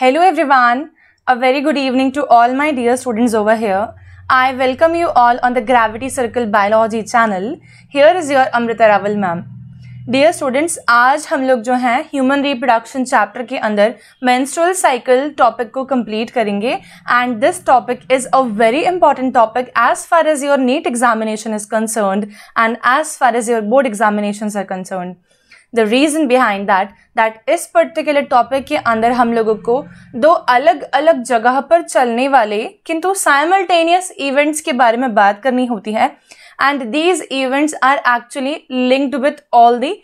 Hello everyone, a very good evening to all my dear students over here. I welcome you all on the Gravity Circle Biology channel. Here is your Amrita Raval ma'am. Dear students, आज हम लोग जो हैं human reproduction chapter के अंदर menstrual cycle topic को complete करेंगे and this topic is a very important topic as far as your NEET examination is concerned and as far as your board examinations are concerned. The reason behind that that इस particular topic के अंदर हम लोगों को दो अलग अलग जगह पर चलने वाले किंतु साइमल्टेनियस इवेंट्स के बारे में बात करनी होती है and these events are actually linked with all the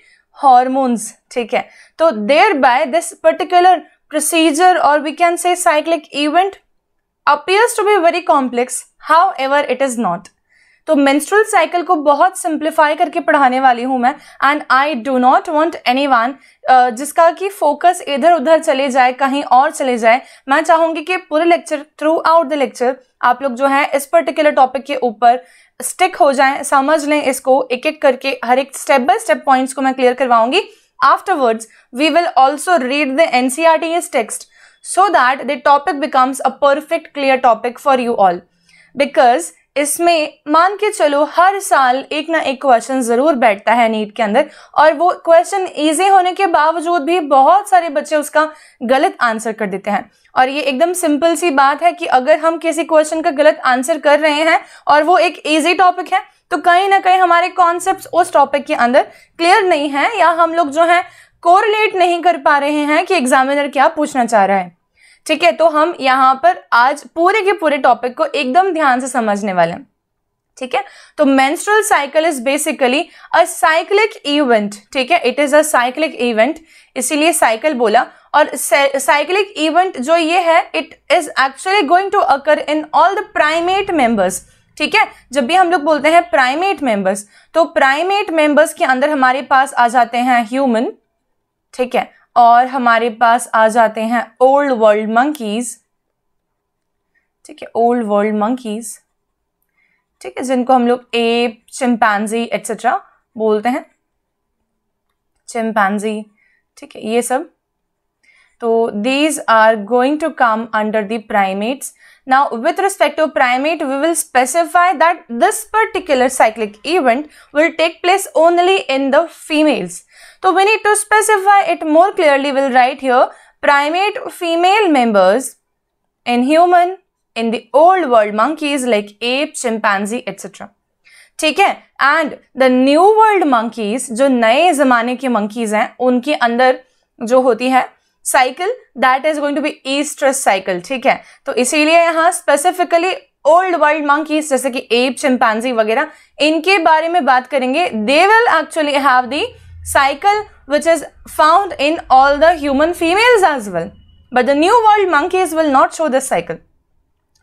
hormones ठीक है तो thereby this particular procedure और we can say cyclic event appears to be very complex however it is not तो मेंस्ट्रुअल साइकिल को बहुत simplify करके पढ़ाने वाली हूँ मैं and I do not want anyone जिसका कि फोकस इधर उधर चले जाए कहीं और चले जाए मैं चाहूँगी कि पूरे lecture throughout the lecture आप लोग जो है इस पर्टिकुलर टॉपिक के ऊपर स्टिक हो जाएं समझ लें इसको एक एक करके हर एक स्टेप बाय स्टेप पॉइंट्स को मैं क्लियर करवाऊंगी afterwards we will also read the ncrts text so that the topic becomes a perfect clear topic for you all because इसमें मान के चलो हर साल एक ना एक क्वेश्चन ज़रूर बैठता है नीट के अंदर और वो क्वेश्चन ईजी होने के बावजूद भी बहुत सारे बच्चे उसका गलत आंसर कर देते हैं और ये एकदम सिंपल सी बात है कि अगर हम किसी क्वेश्चन का गलत आंसर कर रहे हैं और वो एक ईजी टॉपिक है तो कहीं ना कहीं हमारे कॉन्सेप्ट उस टॉपिक के अंदर क्लियर नहीं है या हम लोग जो है कोरिलेट नहीं कर पा रहे हैं कि एग्जामिनर क्या पूछना चाह रहा है ठीक है तो हम यहाँ पर आज पूरे के पूरे टॉपिक को एकदम ध्यान से समझने वाले हैं ठीक है तो menstrual cycle is basically a cyclic event ठीक है it is a cyclic event इसीलिए साइकिल बोला और साइक्लिक इवेंट जो ये है it is actually going to occur in all the primate members ठीक है जब भी हम लोग बोलते हैं प्राइमेट मेंबर्स तो प्राइमेट मेंबर्स के अंदर हमारे पास आ जाते हैं ह्यूमन ठीक है और हमारे पास आ जाते हैं ओल्ड वर्ल्ड मंकीज़ ठीक है ओल्ड वर्ल्ड मंकीज़ ठीक है जिनको हम लोग एप चिंपैनजी एट्सट्रा बोलते हैं चिंपैनजी ठीक है ये सब तो these are going to come under the primates now with respect to primate we will specify that this particular cyclic event will take place only in the females तो we need to specify it more clearly will write here primate female members in human in the old world monkeys like ape chimpanzee etcetera ठीक है and the new world monkeys जो नए जमाने के monkeys हैं उनके अंदर जो होती है cycle that is going to be oestrus cycle ठीक है तो इसीलिए यहाँ स्पेसिफिकली ओल्ड वर्ल्ड मंकीज जैसे कि एप चिंपैंजी वगैरह इनके बारे में बात करेंगे they will actually have the cycle which is found in all the human females as well. But the new world monkeys will not show this cycle.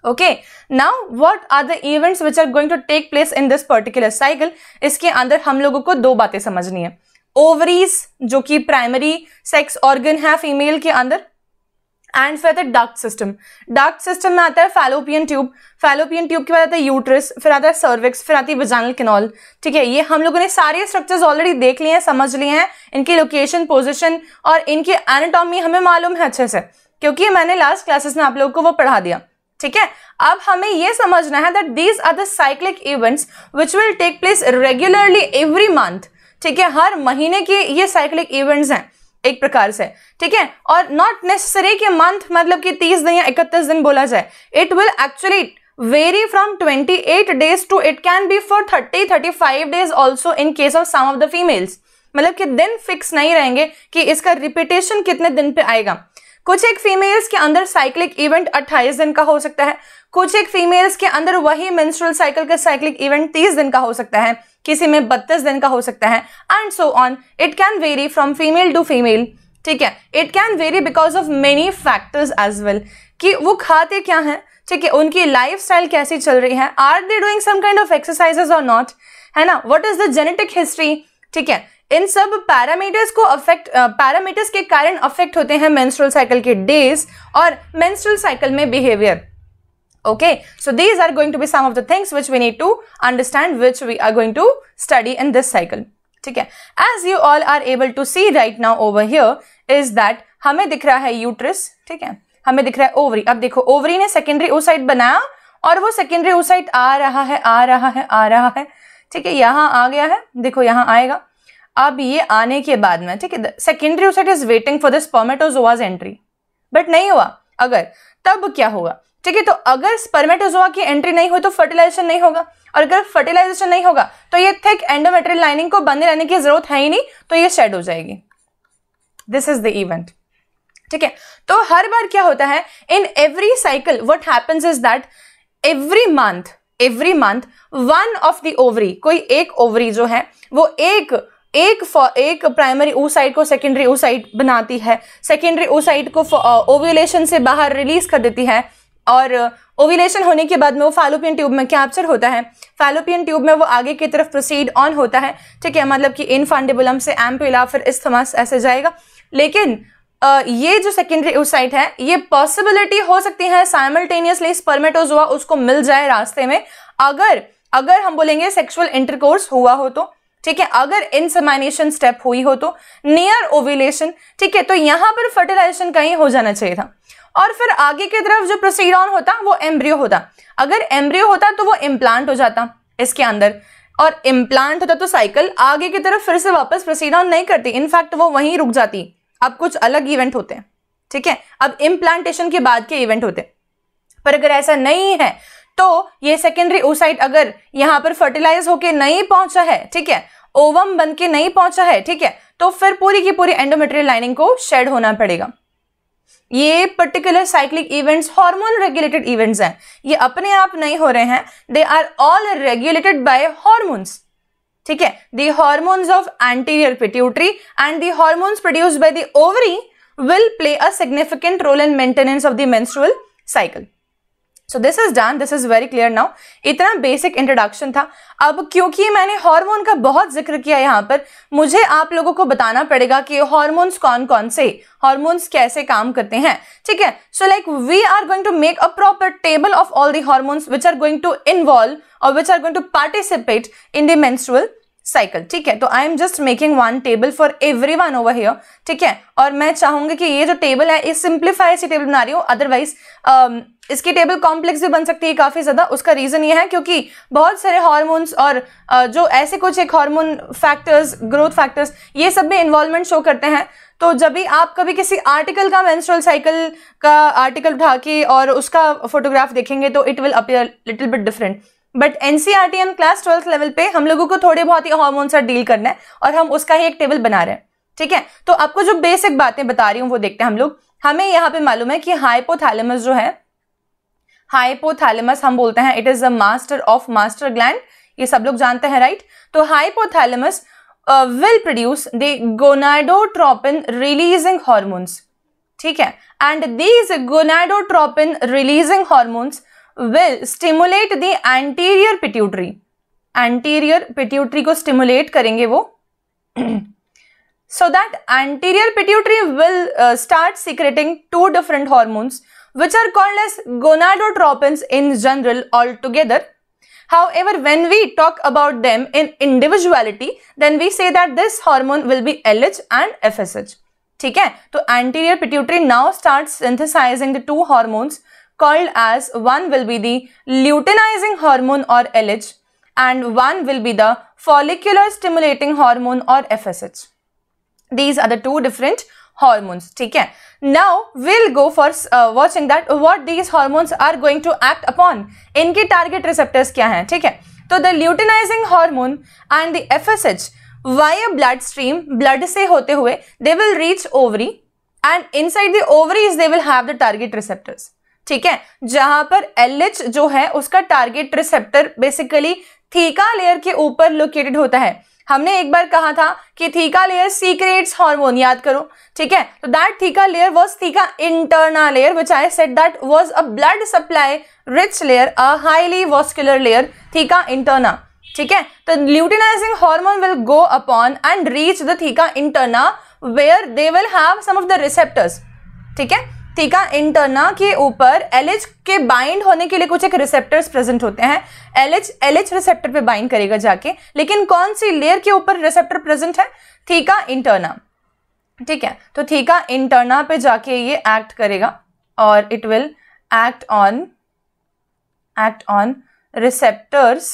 Okay, now what are the events which are going to take place in this particular cycle? इसके अंदर हम लोगों को दो बातें समझनी है ovaries जो कि प्राइमरी सेक्स ऑर्गन है फीमेल के अंदर एंड फिर आता है डक्ट सिस्टम डक्ट सिस्टम में आता है फैलोपियन ट्यूब फैलोपियन ट्यूब के बाद आता है यूट्रस फिर आता है सर्विक्स फिर आती है विजानल किनॉल ठीक है ये हम लोगों ने सारे स्ट्रक्चर्स ऑलरेडी देख लिए हैं समझ लिए हैं इनकी लोकेशन पोजिशन और इनकी एनाटॉमी हमें मालूम है अच्छे से क्योंकि मैंने लास्ट क्लासेस में आप लोगों को वो पढ़ा दिया ठीक है अब हमें यह समझना है that these are the cyclic events which will take place regularly every month ठीक है हर महीने के ये साइक्लिक इवेंट्स हैं एक प्रकार से ठीक है और नॉट नेसेसरी कि मंथ मतलब कि तीस दिन या इकतीस दिन बोला जाए it will actually vary from 28 days to it can be for 30 35 days also in case of some of the females मतलब कि दिन फिक्स नहीं रहेंगे कि इसका रिपीटेशन कितने दिन पे आएगा कुछ एक फीमेल्स के अंदर साइक्लिक इवेंट 28 दिन का हो सकता है कुछ एक फीमेल्स के अंदर वही मेंस्ट्रुअल साइकिल का साइक्लिक इवेंट 30 दिन का हो सकता है किसी में 32 दिन का हो सकता है and so on it can vary from female to female ठीक है it can vary because of many factors as well कि वो खाते क्या हैं ठीक है उनकी लाइफ कैसी चल रही है are they doing some kind of exercises or not है ना what is the genetic history ठीक है इन सब पैरामीटर्स को अफेक्ट पैरामीटर्स के कारण अफेक्ट होते हैं मेंस्ट्रुअल साइकिल के डेज और मेंस्ट्रुअल साइकिल में behaviour okay so these are going to be some of the things which we need to understand which we are going to study in this cycle ठीक है as you all are able to see right now over here is that हमें दिख रहा है uterus ठीक है हमें दिख रहा है ओवरी अब देखो ओवरी ने सेकेंडरी ओसाइट बनाया और वो सेकेंडरी ओसाइट आ रहा है आ रहा है आ रहा है ठीक है यहाँ आ गया है देखो यहाँ आएगा अब ये आने के बाद में ठीक है secondary oocyte is waiting for the spermatozoa's entry but नहीं हुआ अगर तब क्या होगा ठीक है तो अगर स्पर्मेटोजोआ की एंट्री नहीं हुई तो फर्टिलाइजेशन नहीं होगा और अगर फर्टिलाइजेशन नहीं होगा तो ये थिक एंडोमेट्रियल लाइनिंग को बंद रहने की जरूरत है ही नहीं तो ये शेड हो जाएगी दिस इज द इवेंट ठीक है तो हर बार क्या होता है in every cycle what happens is that every month every month one of the ovary कोई एक ओवरी जो है वो एक एक एक प्राइमरी oocyte को सेकेंडरी oocyte बनाती है सेकेंडरी oocyte को ओव्यूलेशन uh, से बाहर रिलीज कर देती है और ओविलेशन uh, होने के बाद में वो फैलोपियन ट्यूब में कैप्चर होता है फैलोपियन ट्यूब में वो आगे की तरफ प्रोसीड ऑन होता है ठीक है मतलब कि इन फांडिबुलम से एम्पिला फिर इस इस्थमस ऐसे जाएगा लेकिन आ, uh, ये जो सेकेंडरी ओसाइट है ये पॉसिबिलिटी हो सकती है साइमल्टेनियसली स्पर्मेटोजोआ उसको मिल जाए रास्ते में अगर अगर हम बोलेंगे सेक्सुअल इंटरकोर्स हुआ हो तो ठीक है अगर इनसेमाइनेशन स्टेप हुई हो तो नियर ओविलेशन ठीक है तो यहां पर फर्टिलाइजेशन कहीं हो जाना चाहिए था और फिर आगे की तरफ जो प्रोसीड ऑन होता वो एम्ब्रियो होता अगर एम्ब्रियो होता तो वो इम्प्लांट हो जाता इसके अंदर और इम्प्लांट होता तो साइकिल आगे की तरफ फिर से वापस प्रोसीड ऑन नहीं करती इनफैक्ट वो वहीं रुक जाती अब कुछ अलग इवेंट होते हैं ठीक है अब इम्प्लांटेशन के बाद के इवेंट होते हैं पर अगर ऐसा नहीं है तो ये सेकेंडरी ओसाइट अगर यहां पर फर्टिलाइज होके नहीं पहुंचा है ठीक है ओवम बन के नहीं पहुंचा है ठीक है तो फिर पूरी की पूरी एंडोमेट्रियल लाइनिंग को शेड होना पड़ेगा ये particular cyclic events hormone regulated events हैं ये अपने आप नहीं हो रहे हैं they are all regulated by hormones ठीक है the hormones of anterior pituitary and the hormones produced by the ovary will play a significant role in maintenance of the menstrual cycle so this is done this is very clear now इतना basic introduction था अब क्योंकि मैंने hormone का बहुत जिक्र किया यहाँ पर मुझे आप लोगों को बताना पड़ेगा कि हार्मोन्स कौन कौन से हार्मोन्स कैसे काम करते हैं ठीक है so like we are going to make a proper table of all the hormones which are going to involve or which are going to participate in the menstrual cycle ठीक है तो I am just making one table for every one over here ठीक है और मैं चाहूंगी कि ये जो टेबल है ये सिंप्लीफाई सी टेबल बना रही हूँ अदरवाइज इसकी टेबल कॉम्प्लेक्स भी बन सकती है काफ़ी ज़्यादा उसका रीज़न ये है क्योंकि बहुत सारे हार्मोन्स और जो ऐसे कुछ एक हार्मोन फैक्टर्स ग्रोथ फैक्टर्स ये सब में इन्वॉल्वमेंट शो करते हैं तो जब भी आप कभी किसी आर्टिकल का मेंस्ट्रुअल साइकिल का आर्टिकल उठा के और उसका फोटोग्राफ देखेंगे तो it will appear little bit different but N C R T and class twelfth level पे हम लोगों को थोड़े बहुत ही हार्मोन से डील करना है और हम उसका ही एक टेबल बना रहे हैं ठीक है तो आपको जो बेसिक बातें बता रही हूँ वो देखते हैं हम लोग हमें यहाँ पे मालूम है कि हाइपोथैलेमस जो है हाइपोथैलेमस हम बोलते हैं it is the master of master gland ये सब लोग जानते हैं राइट तो hypothalamus will produce the gonadotropin releasing hormones ठीक है and these gonadotropin releasing hormones will stimulate the anterior pituitary anterior pituitary को स्टिमुलेट करेंगे वो so that anterior pituitary will start secreting two different hormones which are called as gonadotropins in general altogether. However, when we talk about them in individuality, then we say that this hormone will be LH and FSH. ठीक है तो anterior pituitary now starts synthesizing the two hormones called as one will be the luteinizing hormone or LH and one will be the follicular stimulating hormone or FSH. These are the two different hormones ठीक है now we'll go for uh, watching that what these hormones are going to act upon इनके target receptors क्या हैं ठीक है तो the luteinizing hormone and the FSH via blood stream blood से होते हुए they will reach ovary and inside the ovaries they will have the target receptors ठीक है जहां पर LH जो है उसका target receptor basically theca layer के ऊपर लोकेटेड होता है हमने एक बार कहा था कि थीका लेयर सीक्रेट्स हार्मोन याद करो ठीक है तो that theca layer was theca internal layer which I said that was a blood supply rich layer a highly vascular layer theca interna ठीक है तो luteinizing hormone will go upon and reach the theca interna where they will have some of the receptors ठीक है ठीक है interna के ऊपर L के बाइंड होने के लिए कुछ एक रिसेप्टर्स प्रेजेंट होते हैं L H L H receptor पे बाइंड करेगा जाके लेकिन कौन सी लेयर के ऊपर रिसेप्टर प्रेजेंट है ठीक है इंटरना ठीक है तो ठीक है इंटरना पे जाके ये एक्ट करेगा और it will act on act on receptors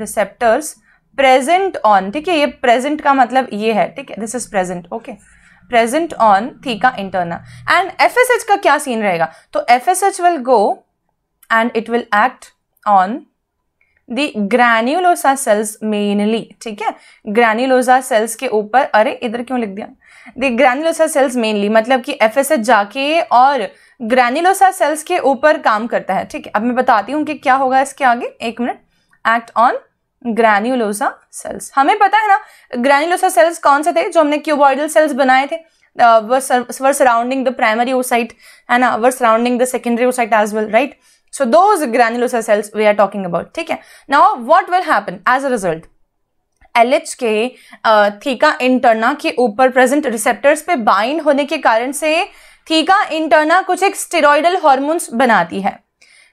receptors present on ठीक है ये प्रेजेंट का मतलब ये है ठीक है this is present okay present on theca interna and F S H का क्या सीन रहेगा तो F S H will go and it will act on the granulosa cells mainly ठीक है ग्रैन्यूलोसा सेल्स के ऊपर अरे इधर क्यों लिख दिया द ग्रैन्यूलोसा सेल्स मेनली मतलब कि एफ एस एच जाके और ग्रैन्यूलोसा सेल्स के ऊपर काम करता है ठीक है अब मैं बताती हूँ कि क्या होगा इसके आगे एक minute act on granulosa cells हमें पता है ना ग्रैन्यूलोसा सेल्स कौन से थे जो हमने क्यूबॉइडल सेल्स बनाए थे were surrounding the primary oocyte है ना were surrounding the secondary oocyte as well right so those granulosa cells we are talking about ठीक है ना what will happen as a result L H के theca interna के ऊपर present receptors पे bind होने के कारण से थीका इंटरना कुछ एक स्टेरॉइडल हॉर्मोन्स बनाती है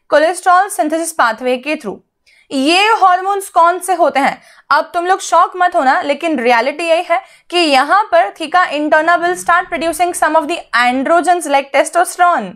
कोलेस्ट्रॉल सिंथेसिस पाथवे के थ्रू ये हॉर्मोन्स कौन से होते हैं अब तुम लोग शौक मत होना लेकिन रियलिटी यही है कि यहां पर theca interna will start producing some of the androgen like testosterone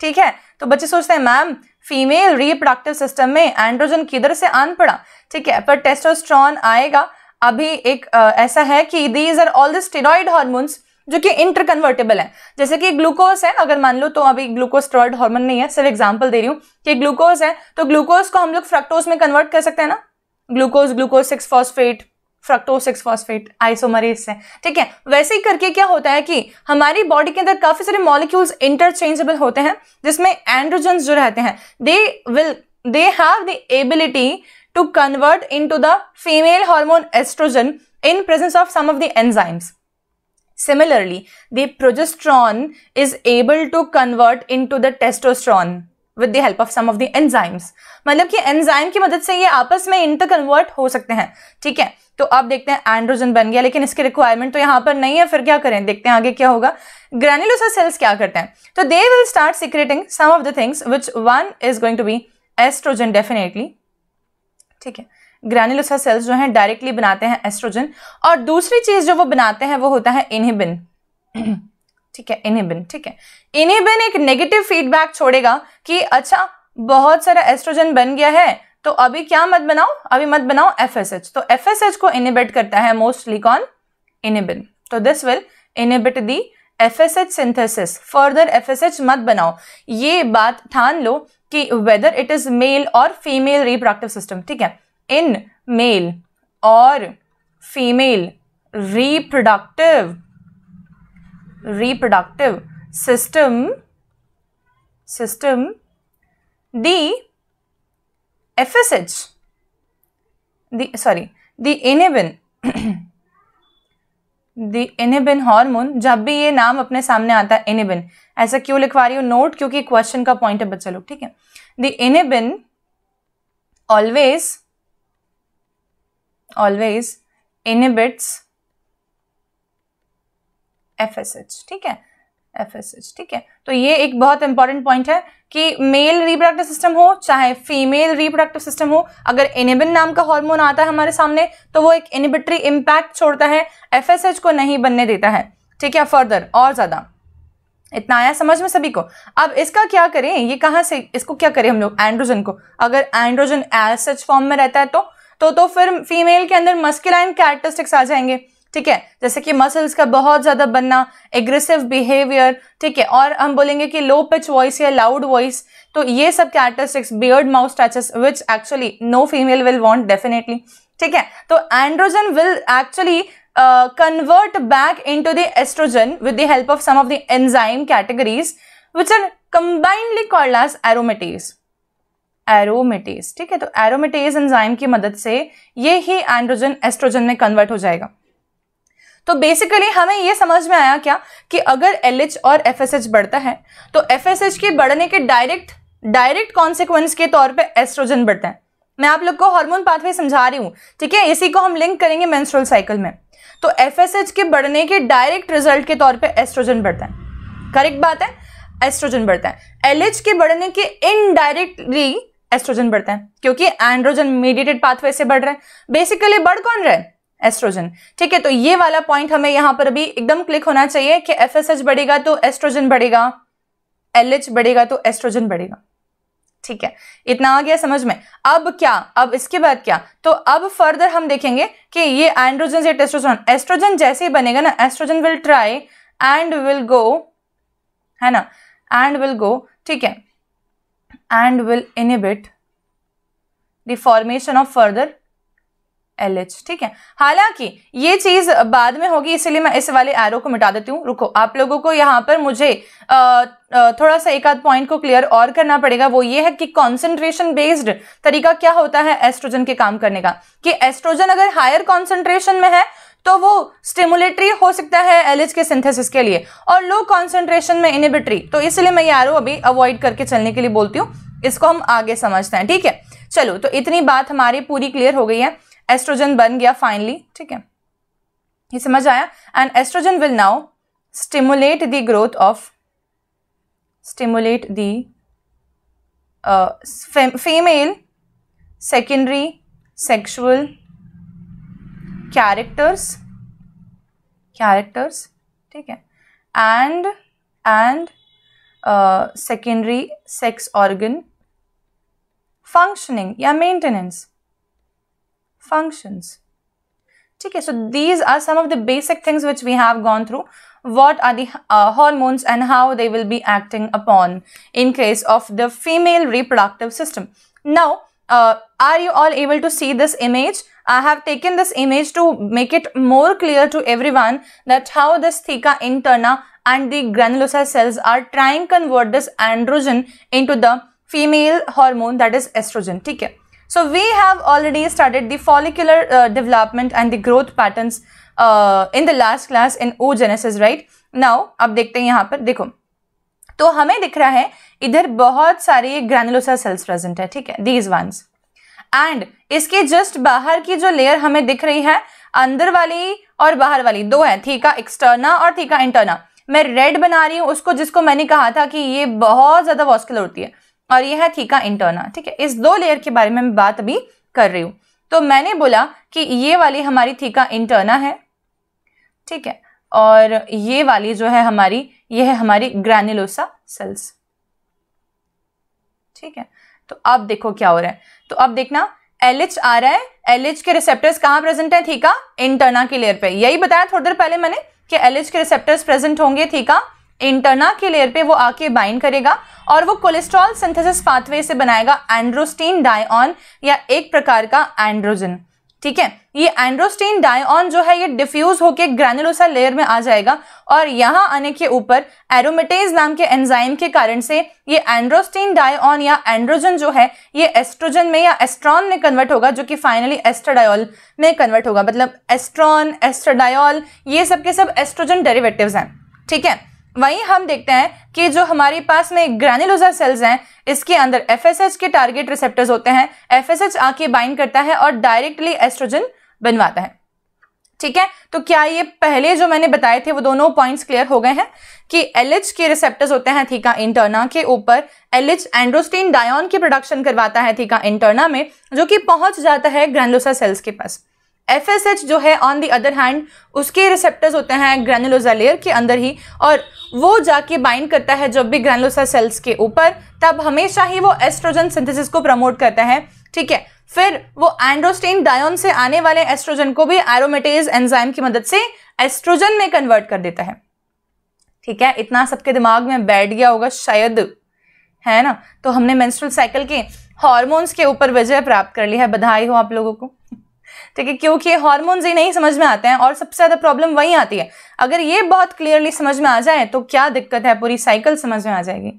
ठीक है तो बच्चे सोचते हैं मैम फीमेल रिप्रोडक्टिव सिस्टम में एंड्रोजन किधर से आन पड़ा ठीक है पर टेस्टोस्ट्रॉन आएगा अभी एक आ, ऐसा है कि these are all the steroid hormones जो कि इंटरकन्वर्टेबल है जैसे कि ग्लूकोज है अगर मान लो तो अभी ग्लूकोज ट्रॉइड हार्मोन नहीं है सिर्फ एग्जाम्पल दे रही हूँ कि ग्लूकोज है तो ग्लूकोज को हम लोग फ्रक्टोज में कन्वर्ट कर सकते हैं ना glucose glucose six phosphate fructose six phosphate isomerase है ठीक है वैसे ही करके क्या होता है कि हमारी बॉडी के अंदर काफी सारे मॉलिक्यूल्स इंटरचेंजेबल होते हैं जिसमें एंड्रोजन जो रहते हैं they will they have the ability to convert into the female hormone estrogen in presence of some of the enzymes Similarly, the progesterone is able to convert into the testosterone with the help of some of the enzymes मतलब कि enzyme की मदद से ये आपस में inter convert हो सकते हैं ठीक है तो आप देखते हैं एंड्रोजन बन गया लेकिन इसके रिक्वायरमेंट तो यहाँ पर नहीं है फिर क्या करें देखते हैं आगे क्या होगा ग्रैनुलोसा सेल्स क्या करते हैं तो they will start secreting some of the things which one is going to be estrogen definitely ठीक है ग्रैनुलोसा सेल्स जो हैं डायरेक्टली बनाते हैं एस्ट्रोजन और दूसरी चीज जो वो बनाते हैं वो होता है इनहिबिन ठीक है इनहिबिन ठीक है इनहिबिन एक नेगेटिव फीडबैक छोड़ेगा कि अच्छा बहुत सारा एस्ट्रोजन बन गया है तो अभी क्या मत बनाओ अभी मत बनाओ एफ तो एफ को इनहिबिट करता है मोस्टली कौन इनहिबिन तो this will inhibit the F S H synthesis further F S H मत बनाओ ये बात ठान लो कि वेदर इट इज मेल और फीमेल रिप्रोडक्टिव सिस्टम ठीक है इन मेल और female reproductive reproductive system system the FSH the sorry the inhibin the inhibin hormone जब भी ये नाम अपने सामने आता है इनिबिन ऐसा क्यों लिखवा रही हूँ नोट क्योंकि क्वेश्चन का पॉइंट है बच्चा लोग ठीक है the inhibin always always inhibits F S H ठीक है एफ एस एच ठीक है तो ये एक बहुत इंपॉर्टेंट पॉइंट है कि मेल रिप्रोडक्टिव सिस्टम हो चाहे फीमेल रिप्रोडक्टिव सिस्टम हो अगर इनिबिन नाम का हार्मोन आता है हमारे सामने तो वो एक इनिबिटरी इंपैक्ट छोड़ता है एफ एस एच को नहीं बनने देता है ठीक है फर्दर और ज़्यादा इतना आया समझ में सभी को अब इसका क्या करें ये कहां से इसको क्या करें हम लोग एंड्रोजन को अगर एंड्रोजन एज सच फॉर्म में रहता है तो तो तो फिर फीमेल के अंदर मस्किलाइन कैरेक्टरिस्टिक्स आ जाएंगे ठीक है जैसे कि मसल्स का बहुत ज़्यादा बनना एग्रेसिव बिहेवियर ठीक है और हम बोलेंगे कि लो पिच वॉइस या लाउड वॉइस तो ये सब characteristics beard moustaches which actually no female will want definitely ठीक है तो androgen will actually convert back into the estrogen with the help of some of the enzyme categories which are combinedly called as aromatase aromatase ठीक है तो aromatase enzyme की मदद से ये ही एंड्रोजन एस्ट्रोजन में कन्वर्ट हो जाएगा तो बेसिकली हमें ये समझ में आया क्या कि अगर एल और एफ बढ़ता है तो एफ के बढ़ने के डायरेक्ट डायरेक्ट कॉन्सिक्वेंस के तौर पे एस्ट्रोजन बढ़ता है मैं आप लोग को हार्मोन पाथवे समझा रही हूँ ठीक है इसी को हम लिंक करेंगे मेंस्ट्रुअल साइकिल में तो एफ के बढ़ने के डायरेक्ट रिजल्ट के तौर पे एस्ट्रोजन बढ़ता है करेक्ट बात है एस्ट्रोजन बढ़ता है एल के बढ़ने के इनडायरेक्टली एस्ट्रोजन बढ़ते हैं क्योंकि एंड्रोजन मीडिएटेड पाथवे से बढ़ रहे हैं बेसिकली बढ़ कौन रहे एस्ट्रोजन ठीक है तो ये वाला पॉइंट हमें यहां पर अभी एकदम क्लिक होना चाहिए कि एफ बढ़ेगा तो एस्ट्रोजन बढ़ेगा एल बढ़ेगा तो एस्ट्रोजन बढ़ेगा ठीक है इतना आ गया समझ में अब क्या अब इसके बाद क्या तो अब फर्दर हम देखेंगे कि ये एंड्रोजन से टेस्ट्रोजन एस्ट्रोजन जैसे ही बनेगा ना estrogen will try and will go है ना एंड विल गो ठीक है and will inhibit the formation of further H ठीक है हालांकि ये चीज बाद में होगी इसलिए मैं इस वाले एरो को मिटा देती हूँ रुको आप लोगों को यहाँ पर मुझे आ, थोड़ा सा एक आध पॉइंट को क्लियर और करना पड़ेगा वो ये है कि कॉन्सेंट्रेशन बेस्ड तरीका क्या होता है एस्ट्रोजन के काम करने का कि एस्ट्रोजन अगर हायर कॉन्सेंट्रेशन में है तो वो स्टिमुलेटरी हो सकता है एलएच के सिंथेसिस के लिए और लो कॉन्सेंट्रेशन में इनिबिटरी तो इसलिए मैं यारो अभी अवॉइड करके चलने के लिए बोलती हूँ इसको हम आगे समझते हैं ठीक है चलो तो इतनी बात हमारी पूरी क्लियर हो गई है एस्ट्रोजन बन गया फाइनली ठीक है ये समझ आया and estrogen will now stimulate the growth of stimulate the female secondary sexual characters characters ठीक है and and uh, secondary sex organ functioning या maintenance functions ठीक है so these are some of the basic things which we have gone through what are the uh, hormones and how they will be acting upon in case of the female reproductive system. Now, uh, are you all able to see this image? I have taken this image to make it more clear to everyone that how this theca interna and the granulosa cells are trying convert this androgen into the female hormone that is estrogen. theek hai So we have already started the follicular uh, development and the growth patterns uh, in the last class in oogenesis, right? Now ab dekhte hain yahan par dekho तो हमें दिख रहा है इधर बहुत सारे granulosa cells present है ठीक है दीज वंस एंड इसके जस्ट बाहर की जो लेयर हमें दिख रही है अंदर वाली और बाहर वाली दो है थीका एक्सटर्ना और थीका इंटरना मैं रेड बना रही हूँ उसको जिसको मैंने कहा था कि ये बहुत ज़्यादा वॉस्कुलर होती है और ये है थीका इंटरना ठीक है इस दो लेयर के बारे में मैं बात अभी कर रही हूँ तो मैंने बोला कि ये वाली हमारी थीका इंटरना है ठीक है और ये वाली जो है हमारी ये है हमारी ग्रैनुलोसा सेल्स ठीक है तो अब देखो क्या हो रहा है तो अब देखना एल आ रहा है एल के रिसेप्टर्स कहाँ प्रेजेंट है थीका इंटरना की लेयर पे यही बताया थोड़ी देर पहले मैंने कि एल के रिसेप्टर्स प्रेजेंट होंगे थीका इंटरना की लेयर पे वो आके बाइंड करेगा और वो कोलेस्ट्रॉल सिंथेसिस पाथवे से बनाएगा एंड्रोस्टीन डायऑन या एक प्रकार का एंड्रोजन ठीक है ये एंड्रोस्टीन डायऑन जो है ये डिफ्यूज होकर ग्रेनुलोसा लेयर में आ जाएगा और यहाँ आने के ऊपर एरोमेटेज नाम के एंजाइम के कारण से ये एंड्रोस्टीन डायऑन या एंड्रोजन जो है ये एस्ट्रोजन में या एस्ट्रॉन में कन्वर्ट होगा जो कि फाइनली एस्टाडायोल में कन्वर्ट होगा मतलब एस्ट्रॉन एस्टाडायोल ये सब के सब एस्ट्रोजन डेरिवेटिव हैं ठीक है वहीं हम देखते हैं कि जो हमारे पास में ग्रैनुलोजा सेल्स हैं इसके अंदर एफ के टारगेट रिसेप्टर्स होते हैं एफ आके बाइंड करता है और डायरेक्टली एस्ट्रोजन बनवाता है ठीक है तो क्या ये पहले जो मैंने बताए थे वो दोनों पॉइंट्स क्लियर हो गए हैं कि एल के रिसेप्टर्स होते हैं थीका इंटरना के ऊपर एल एंड्रोस्टीन डायन की प्रोडक्शन करवाता है थीका इंटरना में जो कि पहुंच जाता है ग्रैंडोसा सेल्स के पास एफ एस एच जो है ऑन दी अदर हैंड उसके रिसेप्टर्स होते हैं ग्रैनुलोजा लेयर के अंदर ही और वो जाके बाइंड करता है जब भी ग्रैनुलोसा सेल्स के ऊपर तब हमेशा ही वो एस्ट्रोजन सिंथेसिस को प्रमोट करता है ठीक है फिर वो एंड्रोस्टेन डायोन से आने वाले एस्ट्रोजन को भी एरोमेटेज एंजाइम की मदद से एस्ट्रोजन में कन्वर्ट कर देता है ठीक है इतना सबके दिमाग में बैठ गया होगा शायद है ना तो हमने मेंस्ट्रुअल साइकिल के हार्मोन्स के ऊपर विजय प्राप्त कर लिया है बधाई हो आप लोगों को ठीक है क्योंकि हॉर्मोन्स ही नहीं समझ में आते हैं और सबसे ज़्यादा प्रॉब्लम वहीं आती है अगर ये बहुत क्लियरली समझ में आ जाए तो क्या दिक्कत है पूरी साइकिल समझ में आ जाएगी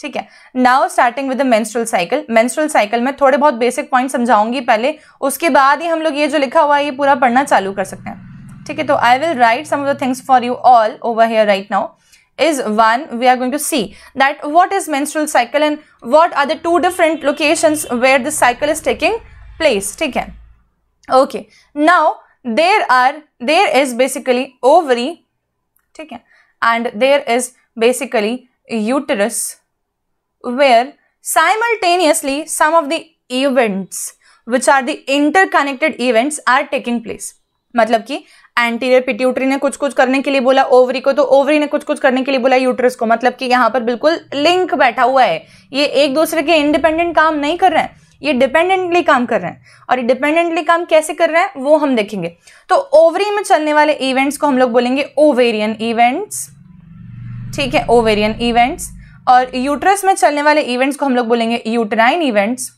ठीक है now starting with the menstrual cycle menstrual cycle में थोड़े बहुत बेसिक पॉइंट समझाऊंगी पहले उसके बाद ही हम लोग ये जो लिखा हुआ है ये पूरा पढ़ना चालू कर सकते हैं ठीक है तो I will write some of the things for you all over here right now is one we are going to see that what is menstrual cycle and what are the two different locations where the cycle is taking place ठीक है okay now there are there is basically ovary ठीक है and there is basically uterus where simultaneously some of the events which are the interconnected events are taking place मतलब कि anterior pituitary ने कुछ कुछ करने के लिए बोला ओवरी को तो ओवरी ने कुछ कुछ करने के लिए बोला यूटरस को मतलब कि यहां पर बिल्कुल लिंक बैठा हुआ है ये एक दूसरे के इंडिपेंडेंट काम नहीं कर रहे हैं ये डिपेंडेंटली काम कर रहे हैं और ये डिपेंडेंटली काम कैसे कर रहे हैं वो हम देखेंगे तो ओवरी में चलने वाले इवेंट्स को हम लोग बोलेंगे ओवेरियन इवेंट्स ठीक है ओवेरियन इवेंट्स और यूट्रस में चलने वाले इवेंट्स को हम लोग बोलेंगे यूटराइन इवेंट्स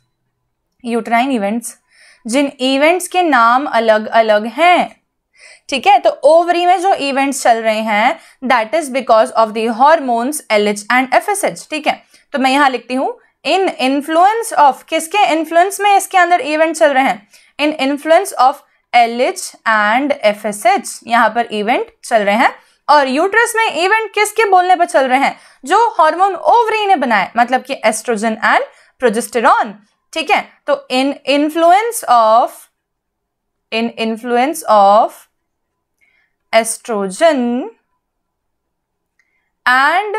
यूटराइन इवेंट्स जिन इवेंट्स के नाम अलग अलग हैं ठीक है तो ओवरी में जो इवेंट्स चल रहे हैं that is because of the hormones L H and F S H ठीक है तो मैं यहां लिखती हूं इन इन्फ्लुएंस ऑफ किसके इन्फ्लुएंस में इसके अंदर इवेंट चल रहे हैं in influence of L H and F S H यहाँ पर इवेंट चल रहे हैं और यूट्रस में इवेंट किसके बोलने पर चल रहे हैं जो हार्मोन ओवरी ने बनाए मतलब कि एस्ट्रोजन एंड प्रोजेस्टेरॉन ठीक है तो in influence of in influence of estrogen and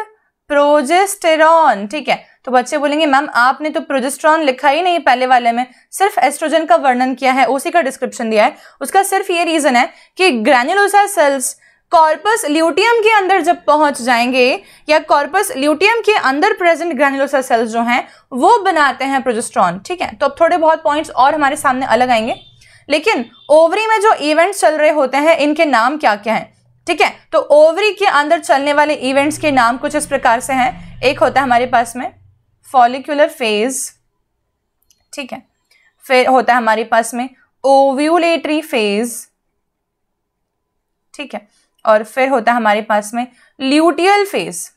progesterone ठीक है तो बच्चे बोलेंगे मैम आपने तो प्रोजेस्ट्रॉन लिखा ही नहीं पहले वाले में सिर्फ एस्ट्रोजन का वर्णन किया है उसी का डिस्क्रिप्शन दिया है उसका सिर्फ ये रीज़न है कि ग्रैन्युलोसा सेल्स कॉर्पस ल्यूटियम के अंदर जब पहुंच जाएंगे या कॉर्पस ल्यूटियम के अंदर प्रेजेंट ग्रैनुलोसा सेल्स जो हैं वो बनाते हैं प्रोजेस्ट्रॉन ठीक है तो अब थोड़े बहुत पॉइंट्स और हमारे सामने अलग आएंगे लेकिन ओवरी में जो इवेंट्स चल रहे होते हैं इनके नाम क्या क्या हैं ठीक है तो ओवरी के अंदर चलने वाले इवेंट्स के नाम कुछ इस प्रकार से हैं एक होता है हमारे पास में फॉलिकुलर फेज ठीक है फिर होता है हमारे पास में ओव्यूलेटरी फेज ठीक है और फिर होता है हमारे पास में ल्यूटियल फेज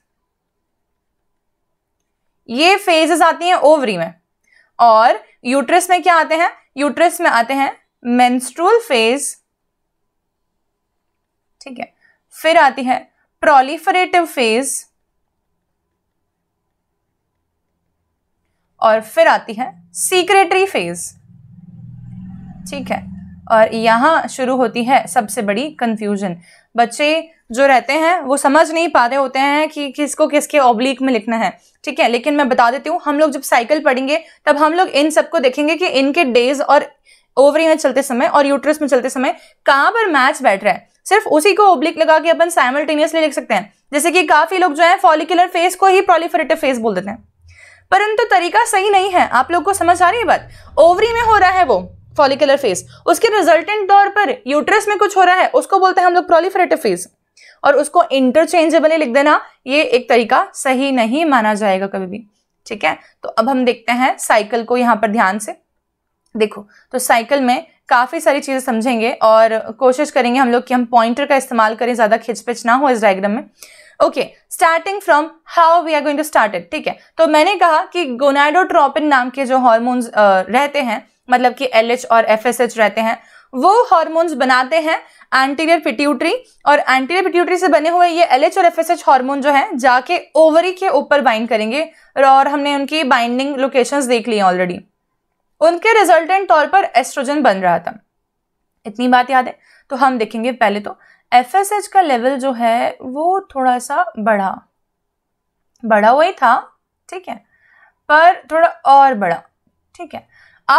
ये फेजेस आती हैं ओवरी में और यूट्रस में क्या आते हैं यूट्रस में आते हैं मेंस्ट्रुअल फेज ठीक है फिर आती है प्रोलिफरेटिव फेज और फिर आती है सीक्रेटरी फेज ठीक है और यहाँ शुरू होती है सबसे बड़ी कंफ्यूजन बच्चे जो रहते हैं वो समझ नहीं पा रहे होते हैं कि किसको किसके ओब्लिक में लिखना है ठीक है लेकिन मैं बता देती हूँ हम लोग जब साइकिल पढ़ेंगे तब हम लोग इन सबको देखेंगे कि इनके डेज और ओवरी में चलते समय और यूट्रस में चलते समय कहाँ पर मैच बैठ रहा है सिर्फ उसी को ओब्लिक लगा के अपन साइमल्टेनियसली लिख सकते हैं जैसे कि काफी लोग जो है फॉलिकुलर फेज को ही प्रोलिफरेटिव फेज बोल देते हैं परंतु तरीका सही नहीं है आप लोग को समझ आ रही है बात ओवरी में हो रहा है वो फॉलिकुलर फेज उसके रिजल्टेंट तौर पर यूट्रस में कुछ हो रहा है उसको बोलते हैं हम लोग प्रोलिफरेटिव फेज और उसको इंटरचेंजेबल लिख देना ये एक तरीका सही नहीं माना जाएगा कभी भी ठीक है तो अब हम देखते हैं साइकिल को यहाँ पर ध्यान से देखो तो साइकिल में काफ़ी सारी चीज़ें समझेंगे और कोशिश करेंगे हम लोग कि हम पॉइंटर का इस्तेमाल करें ज़्यादा खिचपिच ना हो इस डायग्राम में okay starting from how we are going to start it ठीक है तो मैंने कहा कि गोनाइडोट्रोपिन नाम के जो हॉर्मोन्स रहते हैं मतलब कि एल और एफ रहते हैं वो हॉर्मोन्स बनाते हैं एंटीरियर पिट्यूटरी और एंटीरियर पिट्यूटरी से बने हुए ये एल और एफ एस हॉर्मोन जो है जाके ओवरी के ऊपर बाइंड करेंगे और हमने उनकी बाइंडिंग लोकेशंस देख ली ऑलरेडी उनके रिजल्टेंट तौर पर एस्ट्रोजन बन रहा था इतनी बात याद है तो हम देखेंगे पहले तो एफ का लेवल जो है वो थोड़ा सा बढ़ा बढ़ा हुआ ही था ठीक है पर थोड़ा और बढ़ा ठीक है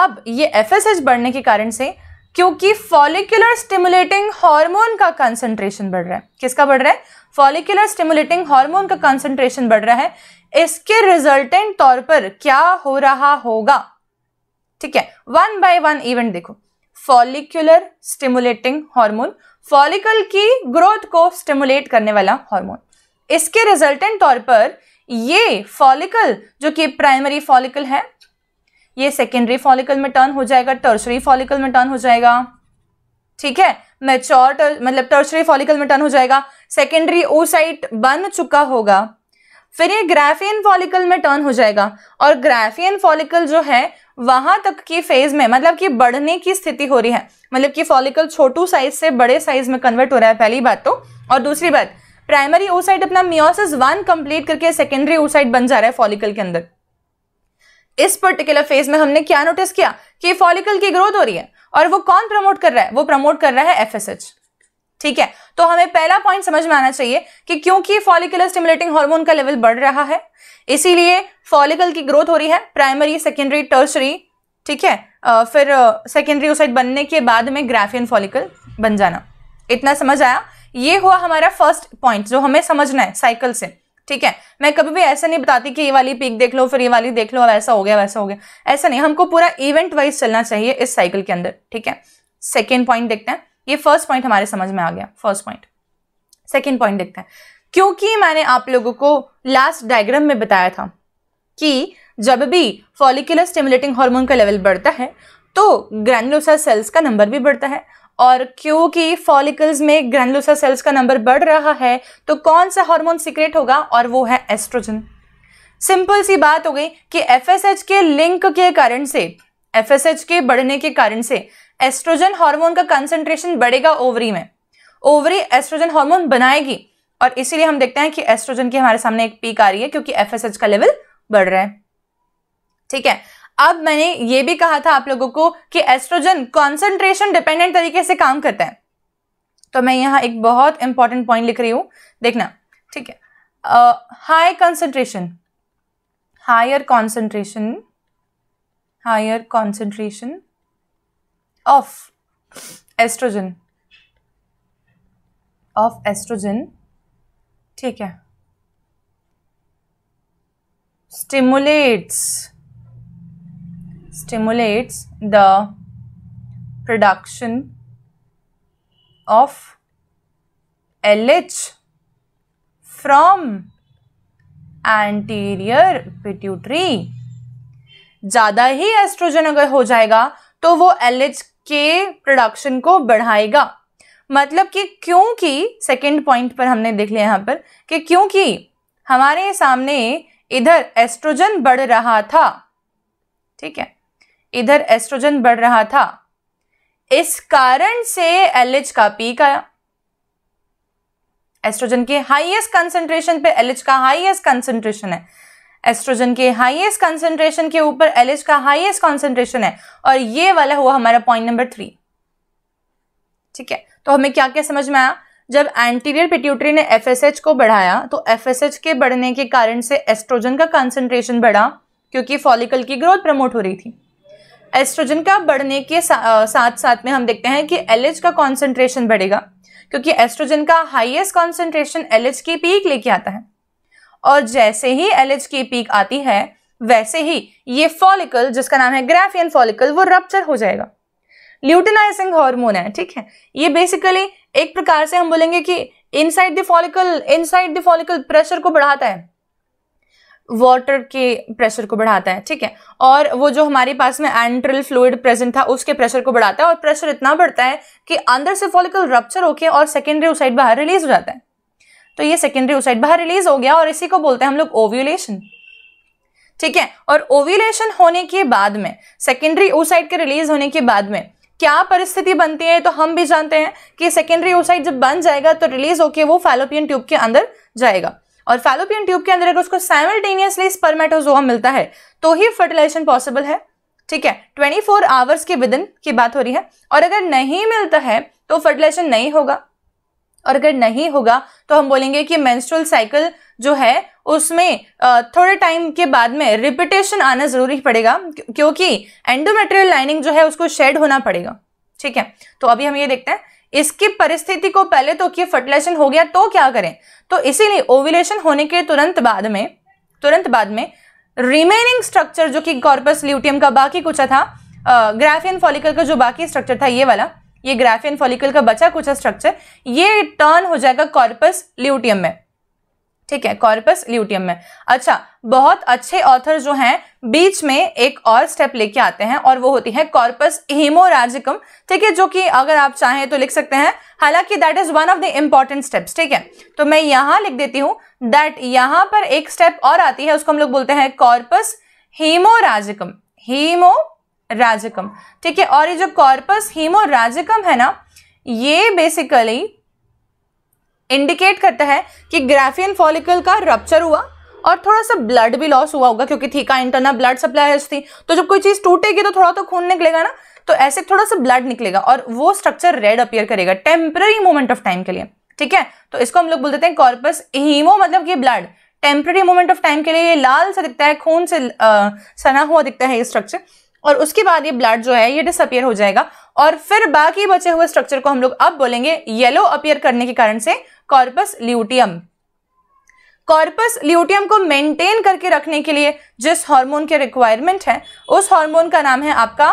अब ये एफ बढ़ने के कारण से क्योंकि फॉलिकुलर स्टिमुलेटिंग हार्मोन का कंसंट्रेशन बढ़ रहा है किसका बढ़ रहा है फॉलिकुलर स्टिमुलेटिंग हार्मोन का कंसंट्रेशन बढ़ रहा है इसके रिजल्टेंट तौर पर क्या हो रहा होगा ठीक है वन बाय वन इवेंट देखो फॉलिकुलर स्टिमुलेटिंग हार्मोन फॉलिकल की ग्रोथ को स्टिमुलेट करने वाला हार्मोन इसके रिजल्टेंट तौर पर ये फॉलिकल जो कि प्राइमरी फॉलिकल है ये सेकेंडरी फॉलिकल में टर्न हो जाएगा टर्सरी फॉलिकल में टर्न हो जाएगा ठीक है मेच्योर टर, मतलब टर्सरी फॉलिकल में टर्न हो जाएगा सेकेंडरी ओसाइट बन चुका होगा फिर ये ग्राफियन फॉलिकल में टर्न हो जाएगा और ग्राफियन फॉलिकल जो है वहां तक की फेज में मतलब कि बढ़ने की स्थिति हो रही है मतलब कि फॉलिकल छोटू साइज से बड़े साइज में कन्वर्ट हो रहा है पहली बात तो और दूसरी बात प्राइमरी ओसाइट अपना मियोसिस वन कंप्लीट करके सेकेंडरी ओसाइट बन जा रहा है फॉलिकल के अंदर इस पर्टिकुलर फेज में हमने क्या नोटिस किया कि फॉलिकल की ग्रोथ हो रही है और वो कौन प्रमोट कर रहा है वो प्रमोट कर रहा है एफएसएच ठीक है तो हमें पहला पॉइंट समझ में आना चाहिए कि क्योंकि फॉलिकुलर स्टिमुलेटिंग हार्मोन का लेवल बढ़ रहा है इसीलिए फॉलिकल की ग्रोथ हो रही है प्राइमरी सेकेंडरी टर्सरी ठीक है आ, फिर सेकेंडरी ओसाइड बनने के बाद में ग्राफियन फॉलिकल बन जाना इतना समझ आया ये हुआ हमारा फर्स्ट पॉइंट जो हमें समझना है साइकिल से ठीक है मैं कभी भी ऐसा नहीं बताती कि ये वाली पीक देख लो फिर ये वाली देख लो वैसा हो गया वैसा हो गया ऐसा नहीं हमको पूरा इवेंट वाइज चलना चाहिए इस साइकिल के अंदर ठीक है सेकेंड पॉइंट देखते हैं ये फर्स्ट पॉइंट हमारे समझ में आ गया फर्स्ट पॉइंट सेकेंड पॉइंट देखते हैं क्योंकि मैंने आप लोगों को लास्ट डायग्राम में बताया था कि जब भी फॉलिकुलर स्टिमुलेटिंग हार्मोन का लेवल बढ़ता है तो ग्रैनुलोसा सेल्स का नंबर भी बढ़ता है और क्योंकि फॉलिकल्स में ग्रैनुलोसा सेल्स का नंबर बढ़ रहा है तो कौन सा हार्मोन सीक्रेट होगा और वो है एस्ट्रोजन सिंपल सी बात हो गई कि एफ के लिंक के कारण से एफ के बढ़ने के कारण से एस्ट्रोजन हार्मोन का कंसंट्रेशन बढ़ेगा ओवरी में ओवरी एस्ट्रोजन हार्मोन बनाएगी और इसीलिए हम देखते हैं कि एस्ट्रोजन की हमारे सामने एक पीक आ रही है क्योंकि एफ का लेवल बढ़ रहा है ठीक है अब मैंने ये भी कहा था आप लोगों को कि एस्ट्रोजन कॉन्सेंट्रेशन डिपेंडेंट तरीके से काम करता है तो मैं यहाँ एक बहुत इंपॉर्टेंट पॉइंट लिख रही हूँ देखना ठीक है high concentration higher concentration higher concentration of estrogen of estrogen ठीक है stimulates stimulates the production of LH from anterior pituitary ज़्यादा ही एस्ट्रोजन अगर हो जाएगा तो वो एल के प्रोडक्शन को बढ़ाएगा मतलब कि क्योंकि सेकेंड पॉइंट पर हमने देख लिया यहाँ पर कि क्योंकि हमारे सामने इधर एस्ट्रोजन बढ़ रहा था ठीक है इधर एस्ट्रोजन बढ़ रहा था इस कारण से एल का पीक आया एस्ट्रोजन के हाईएस्ट कंसंट्रेशन पे एल का हाईएस्ट कंसंट्रेशन है एस्ट्रोजन के हाईएस्ट कंसेंट्रेशन के ऊपर एलएच का हाईएस्ट कंसेंट्रेशन है और ये वाला हुआ हमारा पॉइंट नंबर थ्री ठीक है तो हमें क्या क्या समझ में आया जब एंटीरियर पिट्यूटरी ने एफएसएच को बढ़ाया तो एफएसएच के बढ़ने के कारण से एस्ट्रोजन का कंसंट्रेशन बढ़ा क्योंकि फॉलिकल की ग्रोथ प्रमोट हो रही थी एस्ट्रोजन का बढ़ने के सा, साथ साथ में हम देखते हैं कि एलएच का कॉन्सेंट्रेशन बढ़ेगा क्योंकि एस्ट्रोजन का हाईएस्ट कॉन्सेंट्रेशन एलएच की पीक लेके आता है और जैसे ही एल की पीक आती है वैसे ही ये फॉलिकल जिसका नाम है ग्राफियन फॉलिकल वो रप्चर हो जाएगा ल्यूटिनाइजिंग हार्मोन है ठीक है ये बेसिकली एक प्रकार से हम बोलेंगे कि inside the follicle inside the follicle pressure को बढ़ाता है वाटर के प्रेशर को बढ़ाता है ठीक है और वो जो हमारे पास में एंट्रल फ्लूड प्रेजेंट था उसके प्रेशर को बढ़ाता है और प्रेशर इतना बढ़ता है कि अंदर से फॉलिकल रप्चर होके और सेकेंडरी साइड बाहर रिलीज हो जाता है तो ये सेकेंडरी ओसाइट बाहर रिलीज हो गया और इसी को बोलते हैं हम लोग ओव्यूलेशन ठीक है और ओव्यूलेशन होने के बाद में सेकेंडरी ओसाइट के रिलीज होने के बाद में क्या परिस्थिति बनती है तो हम भी जानते हैं कि सेकेंडरी ओसाइट जब बन जाएगा तो रिलीज होके वो फैलोपियन ट्यूब के अंदर जाएगा और फैलोपियन ट्यूब के अंदर अगर उसको साइमल्टेनियसली स्पर्मेटोजोआ मिलता है तो ही फर्टिलाइजेशन पॉसिबल है ठीक है 24 फोर आवर्स के विदिन की बात हो रही है और अगर नहीं मिलता है तो फर्टिलाइजेशन नहीं होगा और अगर नहीं होगा तो हम बोलेंगे कि मेंस्ट्रुअल साइकिल जो है उसमें थोड़े टाइम के बाद में रिपीटेशन आना ज़रूरी पड़ेगा क्योंकि एंडोमेट्रियल लाइनिंग जो है उसको शेड होना पड़ेगा ठीक है तो अभी हम ये देखते हैं इसकी परिस्थिति को पहले तो कि फर्टिलाइजेशन हो गया तो क्या करें तो इसीलिए ओविलेशन होने के तुरंत बाद में तुरंत बाद में रिमेनिंग स्ट्रक्चर जो कि कॉर्पस ल्यूटियम का बाकी कुछ था ग्राफियन फॉलिकल का जो बाकी स्ट्रक्चर था ये वाला ये ग्राफियन फॉलिकल का बचा कुछ स्ट्रक्चर ये टर्न हो जाएगा कॉर्पस ल्यूटियम में ठीक है कॉर्पस ल्यूटियम में अच्छा बहुत अच्छे ऑथर जो हैं बीच में एक और स्टेप लेके आते हैं और वो होती है कॉर्पस हीमोराजिकम ठीक है जो कि अगर आप चाहें तो लिख सकते हैं हालांकि that is one of the important steps ठीक है तो मैं यहां लिख देती हूं दैट यहां पर एक स्टेप और आती है उसको हम लोग बोलते हैं कॉर्पस हीमोराजिकम हीमो राजकम ठीक है और ये जो कॉर्पस हीमोराजिकम है ना ये बेसिकली इंडिकेट करता है कि ग्राफियन फॉलिकल का रप्चर हुआ और थोड़ा सा ब्लड भी लॉस हुआ होगा क्योंकि थी का इंटरनल ब्लड सप्लाई थी तो जब कोई चीज़ टूटेगी तो थोड़ा तो खून निकलेगा ना तो ऐसे थोड़ा सा ब्लड निकलेगा और वो स्ट्रक्चर रेड अपियर करेगा टेम्पररी मोमेंट ऑफ टाइम के लिए ठीक है तो इसको हम लोग बोल देते हैं कॉर्पस हीमो मतलब कि blood temporary moment of time के लिए ये लाल सा दिखता है खून से आ, सना हुआ दिखता है ये स्ट्रक्चर और उसके बाद ये ब्लड जो है ये डिसअपियर हो जाएगा और फिर बाकी बचे हुए स्ट्रक्चर को हम लोग अब बोलेंगे येलो अपियर करने के कारण से कॉर्पस ल्यूटियम कॉर्पस ल्यूटियम को मेंटेन करके रखने के लिए जिस हार्मोन के रिक्वायरमेंट है उस हार्मोन का नाम है आपका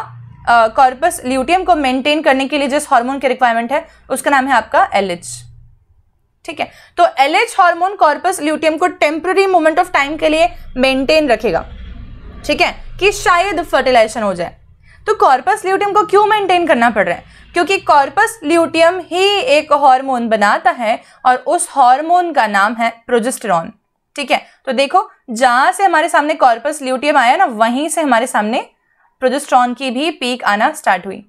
कॉर्पस ल्यूटियम को मेंटेन करने के लिए जिस हार्मोन के रिक्वायरमेंट है उसका नाम है आपका एलएच ठीक है तो एच हार्मोन कॉर्पस ल्यूटियम को टेम्प्ररी मोमेंट ऑफ टाइम के लिए मेंटेन रखेगा ठीक है कि शायद फर्टिलाइजेशन हो जाए तो कॉर्पस ल्यूटियम को क्यों मेंटेन करना पड़ रहा है क्योंकि कॉर्पस ल्यूटियम ही एक हार्मोन बनाता है और उस हार्मोन का नाम है प्रोजेस्टेरॉन ठीक है तो देखो जहां से हमारे सामने कॉर्पस ल्यूटियम आया ना वहीं से हमारे सामने प्रोजेस्ट्रॉन की भी पीक आना स्टार्ट हुई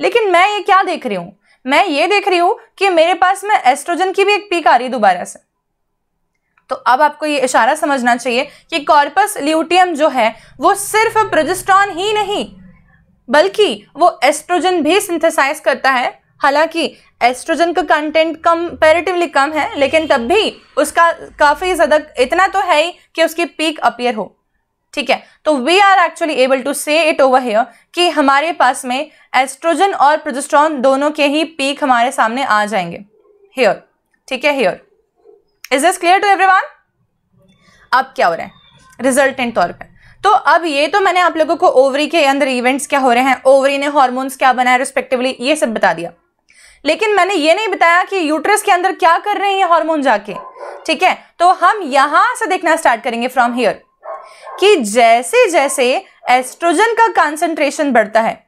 लेकिन मैं ये क्या देख रही हूं मैं ये देख रही हूं कि मेरे पास में एस्ट्रोजन की भी एक पीक आ रही है दोबारा से तो अब आपको ये इशारा समझना चाहिए कि कॉर्पस ल्यूटियम जो है वो सिर्फ प्रोजेस्ट्रॉन ही नहीं बल्कि वो एस्ट्रोजन भी सिंथेसाइज करता है हालांकि एस्ट्रोजन का कंटेंट कंपेरेटिवली कम है लेकिन तब भी उसका काफ़ी ज़्यादा इतना तो है ही कि उसकी पीक अपियर हो ठीक है तो we are actually able to say it over here कि हमारे पास में एस्ट्रोजन और प्रोजेस्ट्रॉन दोनों के ही पीक हमारे सामने आ जाएंगे हेयर ठीक है here is this clear to everyone अब क्या हो रहा है रिजल्टेंट तौर पर तो अब ये तो मैंने आप लोगों को ओवरी के अंदर इवेंट्स क्या हो रहे हैं ओवरी ने हॉर्मोन्स क्या बनाए रिस्पेक्टिवली ये सब बता दिया लेकिन मैंने ये नहीं बताया कि यूट्रस के अंदर क्या कर रहे हैं ये हॉर्मोन जाके ठीक है तो हम यहां से देखना स्टार्ट करेंगे फ्रॉम हियर कि जैसे जैसे एस्ट्रोजन का कंसंट्रेशन बढ़ता है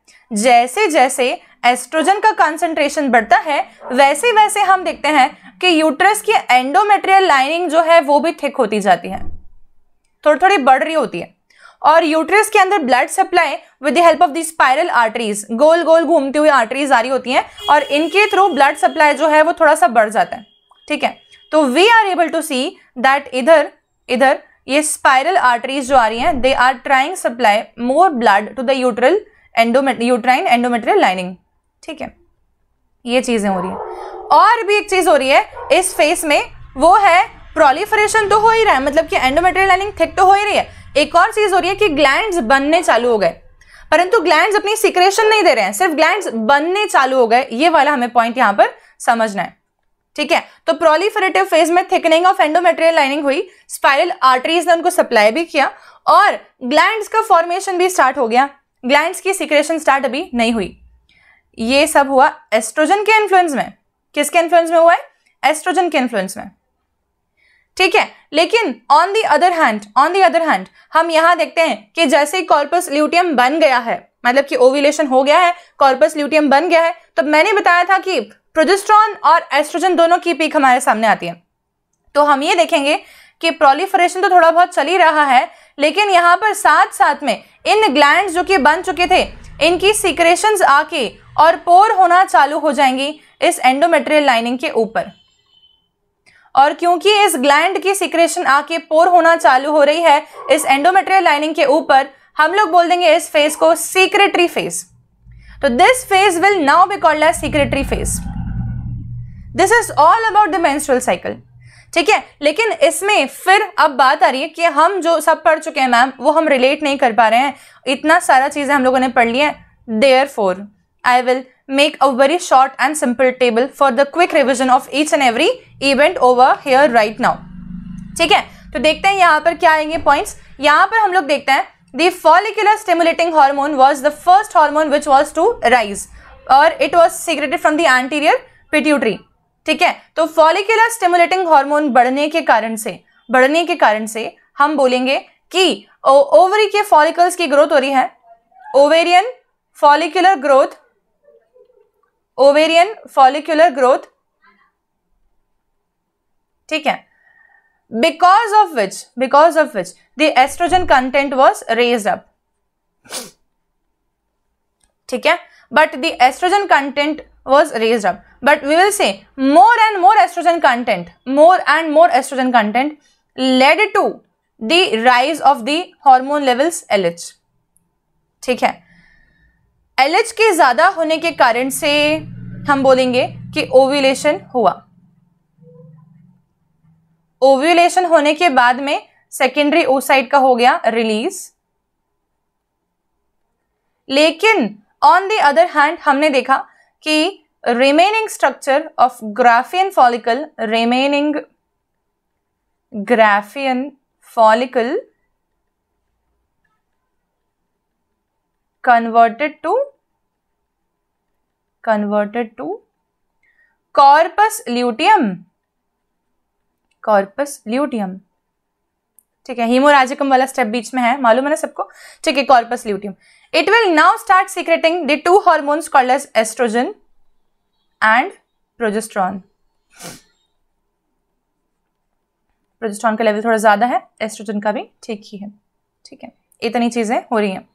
जैसे जैसे एस्ट्रोजन का कंसंट्रेशन बढ़ता है वैसे वैसे हम देखते हैं कि यूट्रस की एंडोमेट्रियल लाइनिंग जो है वो भी थिक होती जाती है थोड़ी थोड़ी बढ़ रही होती है और यूट्रस के अंदर blood supply with the help of the spiral arteries गोल गोल घूमती हुई आर्टरीज आ रही होती हैं और इनके थ्रू ब्लड सप्लाई जो है वो थोड़ा सा बढ़ जाता है ठीक है तो we are able to see that इधर इधर ये स्पायरल आर्टरीज जो आ रही हैं they are trying supply more blood to the uterine endomet uterine endometrial lining ठीक है ये चीज़ें हो रही है और भी एक चीज़ हो रही है इस फेस में वो है प्रोलीफरेशन तो हो ही रहा है मतलब कि एंडोमेटेरियल लाइनिंग थिक तो हो ही रही है एक और चीज़ हो रही है कि ग्लैंड्स बनने चालू हो गए परंतु ग्लैंड्स अपनी सिक्रेशन नहीं दे रहे हैं सिर्फ ग्लैंड्स बनने चालू हो गए ये वाला हमें पॉइंट यहां पर समझना है ठीक है तो प्रोलीफरेटिव फेज में थिकनिंग ऑफ एंडोमेटेरियल लाइनिंग हुई स्पाइरल आर्टरीज ने उनको सप्लाई भी किया और ग्लैंड्स का फॉर्मेशन भी स्टार्ट हो गया ग्लैंड्स की सिक्रेशन स्टार्ट अभी नहीं हुई ये सब हुआ एस्ट्रोजन के इन्फ्लुएंस में किसके इन्फ्लुएंस में हुआ है एस्ट्रोजन के इन्फ्लुएंस में ठीक है लेकिन on the other hand on the other hand हम यहां देखते हैं कि जैसे ही कॉर्पस ल्यूटियम बन गया है मतलब कि ओविलेशन हो गया है कॉर्पस ल्यूटियम बन गया है तो मैंने बताया था कि प्रोजेस्ट्रॉन और एस्ट्रोजन दोनों की पीक हमारे सामने आती है तो हम ये देखेंगे कि प्रोलिफरेशन तो थोड़ा बहुत चल ही रहा है लेकिन यहां पर साथ साथ में इन ग्लैंड जो कि बन चुके थे इनकी सीक्रेशन आके और पोर होना चालू हो जाएंगी इस एंडोमेट्रियल लाइनिंग के ऊपर और क्योंकि इस ग्लैंड की सिक्रेशन आके पोर होना चालू हो रही है इस एंडोमेट्रियल लाइनिंग के ऊपर हम लोग बोल देंगे इस फेज को सीक्रेटरी फेज तो this phase will now be called as secretory phase this is all about the menstrual cycle ठीक है लेकिन इसमें फिर अब बात आ रही है कि हम जो सब पढ़ चुके हैं मैम वो हम रिलेट नहीं कर पा रहे हैं इतना सारा चीज़ें हम लोगों ने पढ़ लिया है therefore I will make a very short and simple table for the quick revision of each and every event over here right now ठीक है तो देखते हैं यहाँ पर क्या आएंगे पॉइंट्स यहाँ पर हम लोग देखते हैं the follicular stimulating hormone was the first hormone which was to rise और it was secreted from the anterior pituitary ठीक है तो फॉलिकुलर स्टिमुलेटिंग हार्मोन बढ़ने के कारण से बढ़ने के कारण से हम बोलेंगे कि ओवरी के फॉलिकल्स की ग्रोथ हो रही है ovarian follicular growth ovarian follicular growth ठीक है because of which because of which the estrogen content was raise up ठीक है but the estrogen content was raised up but we will say more and more estrogen content more and more estrogen content led to the rise of the hormone levels LH ठीक है LH के ज़्यादा होने के कारण से हम बोलेंगे कि ओव्यूलेशन हुआ ओव्यूलेशन होने के बाद में सेकेंडरी ओसाइट का हो गया रिलीज लेकिन ऑन द अदर हैंड हमने देखा कि remaining structure of Graafian follicle remaining Graafian follicle converted to converted to corpus luteum corpus luteum ठीक है हीमोराजिकम वाला स्टेप बीच में है मालूम है ना सबको ठीक है corpus luteum It will now start secreting the two hormones called as estrogen and progesterone. Progesterone का लेवल थोड़ा ज़्यादा है एस्ट्रोजन का भी ठीक ही है ठीक है इतनी चीज़ें हो रही हैं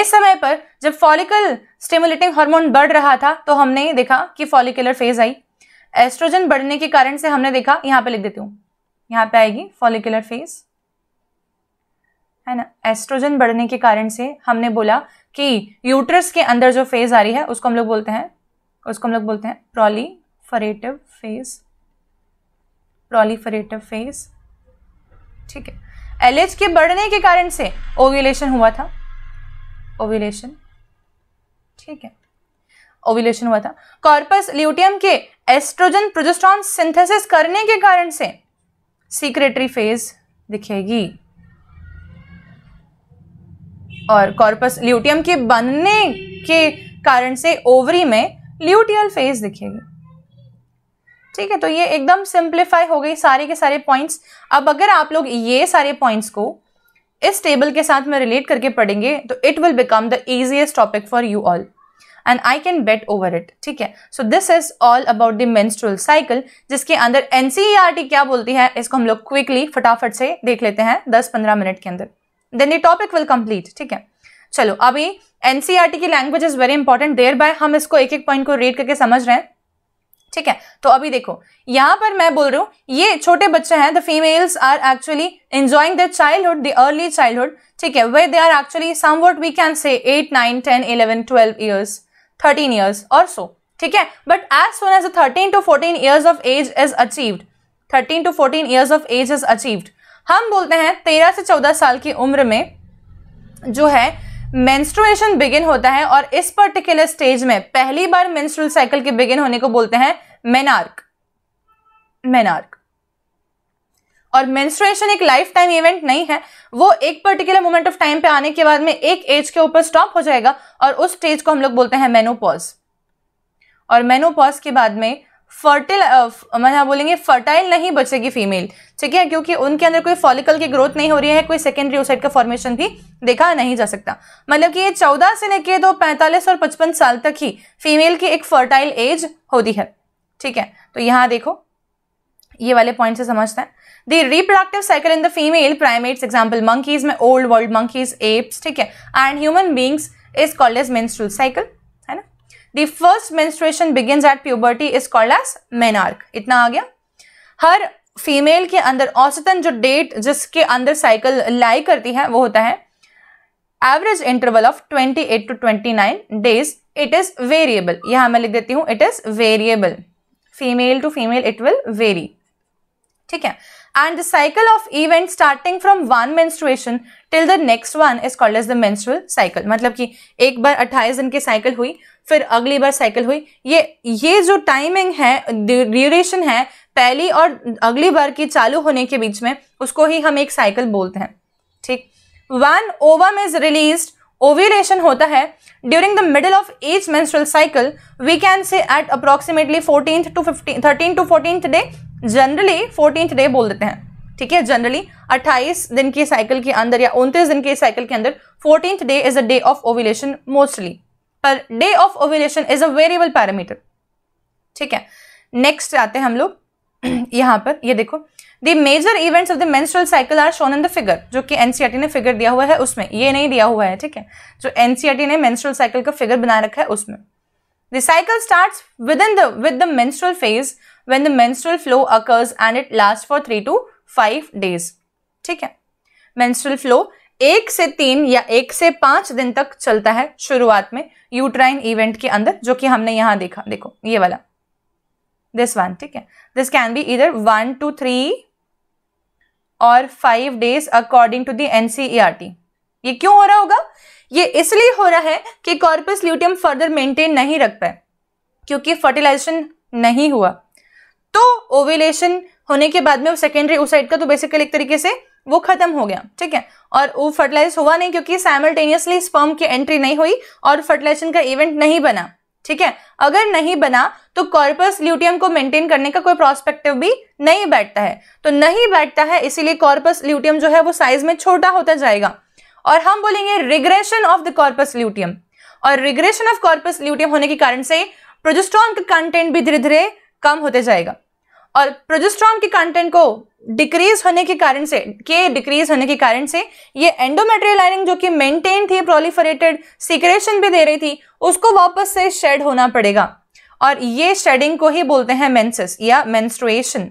इस समय पर जब फॉलिकल स्टिमुलेटिंग हार्मोन बढ़ रहा था तो हमने देखा कि फॉलिकुलर फेज आई एस्ट्रोजन बढ़ने के कारण से हमने देखा यहां पे लिख देती हूं यहां पे आएगी फॉलिकुलर फेज है ना एस्ट्रोजन बढ़ने के कारण से हमने बोला कि यूट्रस के अंदर जो फेज आ रही है उसको हम लोग बोलते हैं उसको हम लोग बोलते हैं प्रोलीफरेटिव फेज प्रोलीफरेटिव फेज ठीक है एलएच के बढ़ने के कारण से ओव्यूलेशन हुआ था ओव्यूलेशन ठीक है ओव्यूलेशन हुआ था कॉर्पस ल्यूटियम के एस्ट्रोजन प्रोजेस्ट्रॉन सिंथेसिस करने के कारण से सीक्रेटरी फेज दिखेगी और कॉर्पस ल्यूटियम के बनने के कारण से ओवरी में ल्यूटियल फेज दिखेगी ठीक है तो ये एकदम सिंप्लीफाई हो गई सारे के सारे पॉइंट्स अब अगर आप लोग ये सारे पॉइंट्स को इस टेबल के साथ में रिलेट करके पढ़ेंगे तो it will become the easiest topic for you all and I can bet over it ठीक है so this is all about the menstrual cycle जिसके अंदर एनसीईआरटी e क्या बोलती है इसको हम लोग क्विकली फटाफट से देख लेते हैं दस पंद्रह मिनट के अंदर देन ये टॉपिक विल कंप्लीट ठीक है चलो अभी एनसीईआरटी e की language is very important thereby हम इसको एक एक पॉइंट को रीड करके समझ रहे हैं ठीक है तो अभी देखो यहां पर मैं बोल रही हूँ ये छोटे बच्चे हैं the females are actually enjoying the childhood the early childhood ठीक है way they are actually somewhat we can say eight nine ten eleven twelve years thirteen years और सो ठीक है but as soon as thirteen to fourteen years of age is achieved thirteen to fourteen years of age is achieved हम बोलते हैं तेरह से चौदह साल की उम्र में जो है मेंस्ट्रुएशन बिगिन होता है और इस पर्टिकुलर स्टेज में पहली बार मेंस्ट्रुअल साइकिल के बिगिन होने को बोलते हैं मेनार्क मेनार्क और मेंस्ट्रुएशन एक लाइफ टाइम इवेंट नहीं है वो एक पर्टिकुलर मोमेंट ऑफ टाइम पे आने के बाद में एक एज के ऊपर स्टॉप हो जाएगा और उस स्टेज को हम लोग बोलते हैं मेनोपॉज और मेनोपॉज के बाद में फर्टिल uh, हम यहाँ बोलेंगे फर्टाइल नहीं बचेगी फीमेल ठीक है क्योंकि उनके अंदर कोई फॉलिकल की ग्रोथ नहीं हो रही है कोई सेकेंडरी ओसाइड का फॉर्मेशन भी देखा नहीं जा सकता मतलब कि ये चौदह से लेके दो तो पैंतालीस और पचपन साल तक ही फीमेल की एक फर्टाइल एज होती है ठीक है तो यहाँ देखो ये वाले पॉइंट से समझते हैं the reproductive cycle in the female primates example monkeys में ओल्ड वर्ल्ड मंकीज एप्स ठीक है and human beings is called as menstrual cycle the first menstruation begins at puberty is called as menarche इतना आ गया हर female के अंदर औसतन जो डेट जिसके अंदर साइकिल लाई करती है वो होता है average interval of 28 to 29 days it is variable यहां मैं लिख देती हूँ it is variable female to female it will vary ठीक है and the cycle of event starting from one menstruation till the next one is called as the menstrual cycle मतलब कि एक बार 28 दिन की साइकिल हुई फिर अगली बार साइकिल हुई ये ये जो टाइमिंग है ड्यूरेशन है पहली और अगली बार की चालू होने के बीच में उसको ही हम एक साइकिल बोलते हैं ठीक one ovum is release ovulation होता है during the middle of each menstrual cycle we can say at approximately fourteen to fifteen thirteen to fourteen day generally fourteen day बोल देते हैं ठीक है जनरली 28 दिन की साइकिल के अंदर या उनतीस दिन की साइकिल के अंदर fourteen day is a day of ovulation mostly पर day of ovulation is a variable parameter ठीक है नेक्स्ट आते हैं हम लोग यहाँ पर ये देखो the major events of the menstrual cycle are shown in the figure जो कि एनसीईआरटी e ने फिगर दिया हुआ है उसमें ये नहीं दिया हुआ है ठीक है जो एनसीईआरटी e ने मेंस्ट्रुअल साइकिल का फिगर बना रखा है उसमें the cycle starts with in the with the menstrual phase when the menstrual flow occurs and it last for three to five days ठीक है मेंस्ट्रुअल फ्लो एक से तीन या एक से पांच दिन तक चलता है शुरुआत में यूट्राइन इवेंट के अंदर जो कि हमने यहां देखा देखो ये वाला दिस वन ठीक है दिस कैन बी इधर वन टू थ्री और five days according to the NCERT ये क्यों हो रहा होगा ये इसलिए हो रहा है कि कॉर्पस ल्यूटियम फर्दर मेंटेन नहीं रख पाए क्योंकि फर्टिलाइजेशन नहीं हुआ तो ओविलेशन होने के बाद में वो सेकेंडरी ओसाइड का तो बेसिकली एक तरीके से वो खत्म हो गया ठीक है और वो फर्टिलाइज हुआ नहीं क्योंकि साइमल्टेनियसली स्पर्म की एंट्री नहीं हुई और फर्टिलाइजेशन का इवेंट नहीं बना ठीक है अगर नहीं बना तो कॉर्पस ल्यूटियम को मेंटेन करने का कोई प्रोस्पेक्टिव भी नहीं बैठता है तो नहीं बैठता है इसीलिए कॉर्पस ल्यूटियम जो है वो साइज में छोटा होता जाएगा और हम बोलेंगे regression of the corpus luteum और रिग्रेशन ऑफ कॉर्पस ल्यूटियम होने के कारण से प्रोजेस्ट्रॉन का कंटेंट भी धीरे धीरे कम होते जाएगा और प्रोजेस्ट्रॉन के कंटेंट को डिक्रीज होने के कारण से के डिक्रीज होने के कारण से ये एंडोमेट्रियल लाइनिंग जो कि मेंटेन थी प्रोलीफरेटेड सीक्रेशन भी दे रही थी उसको वापस से शेड होना पड़ेगा और ये शेडिंग को ही बोलते हैं मेंसेस या menstruation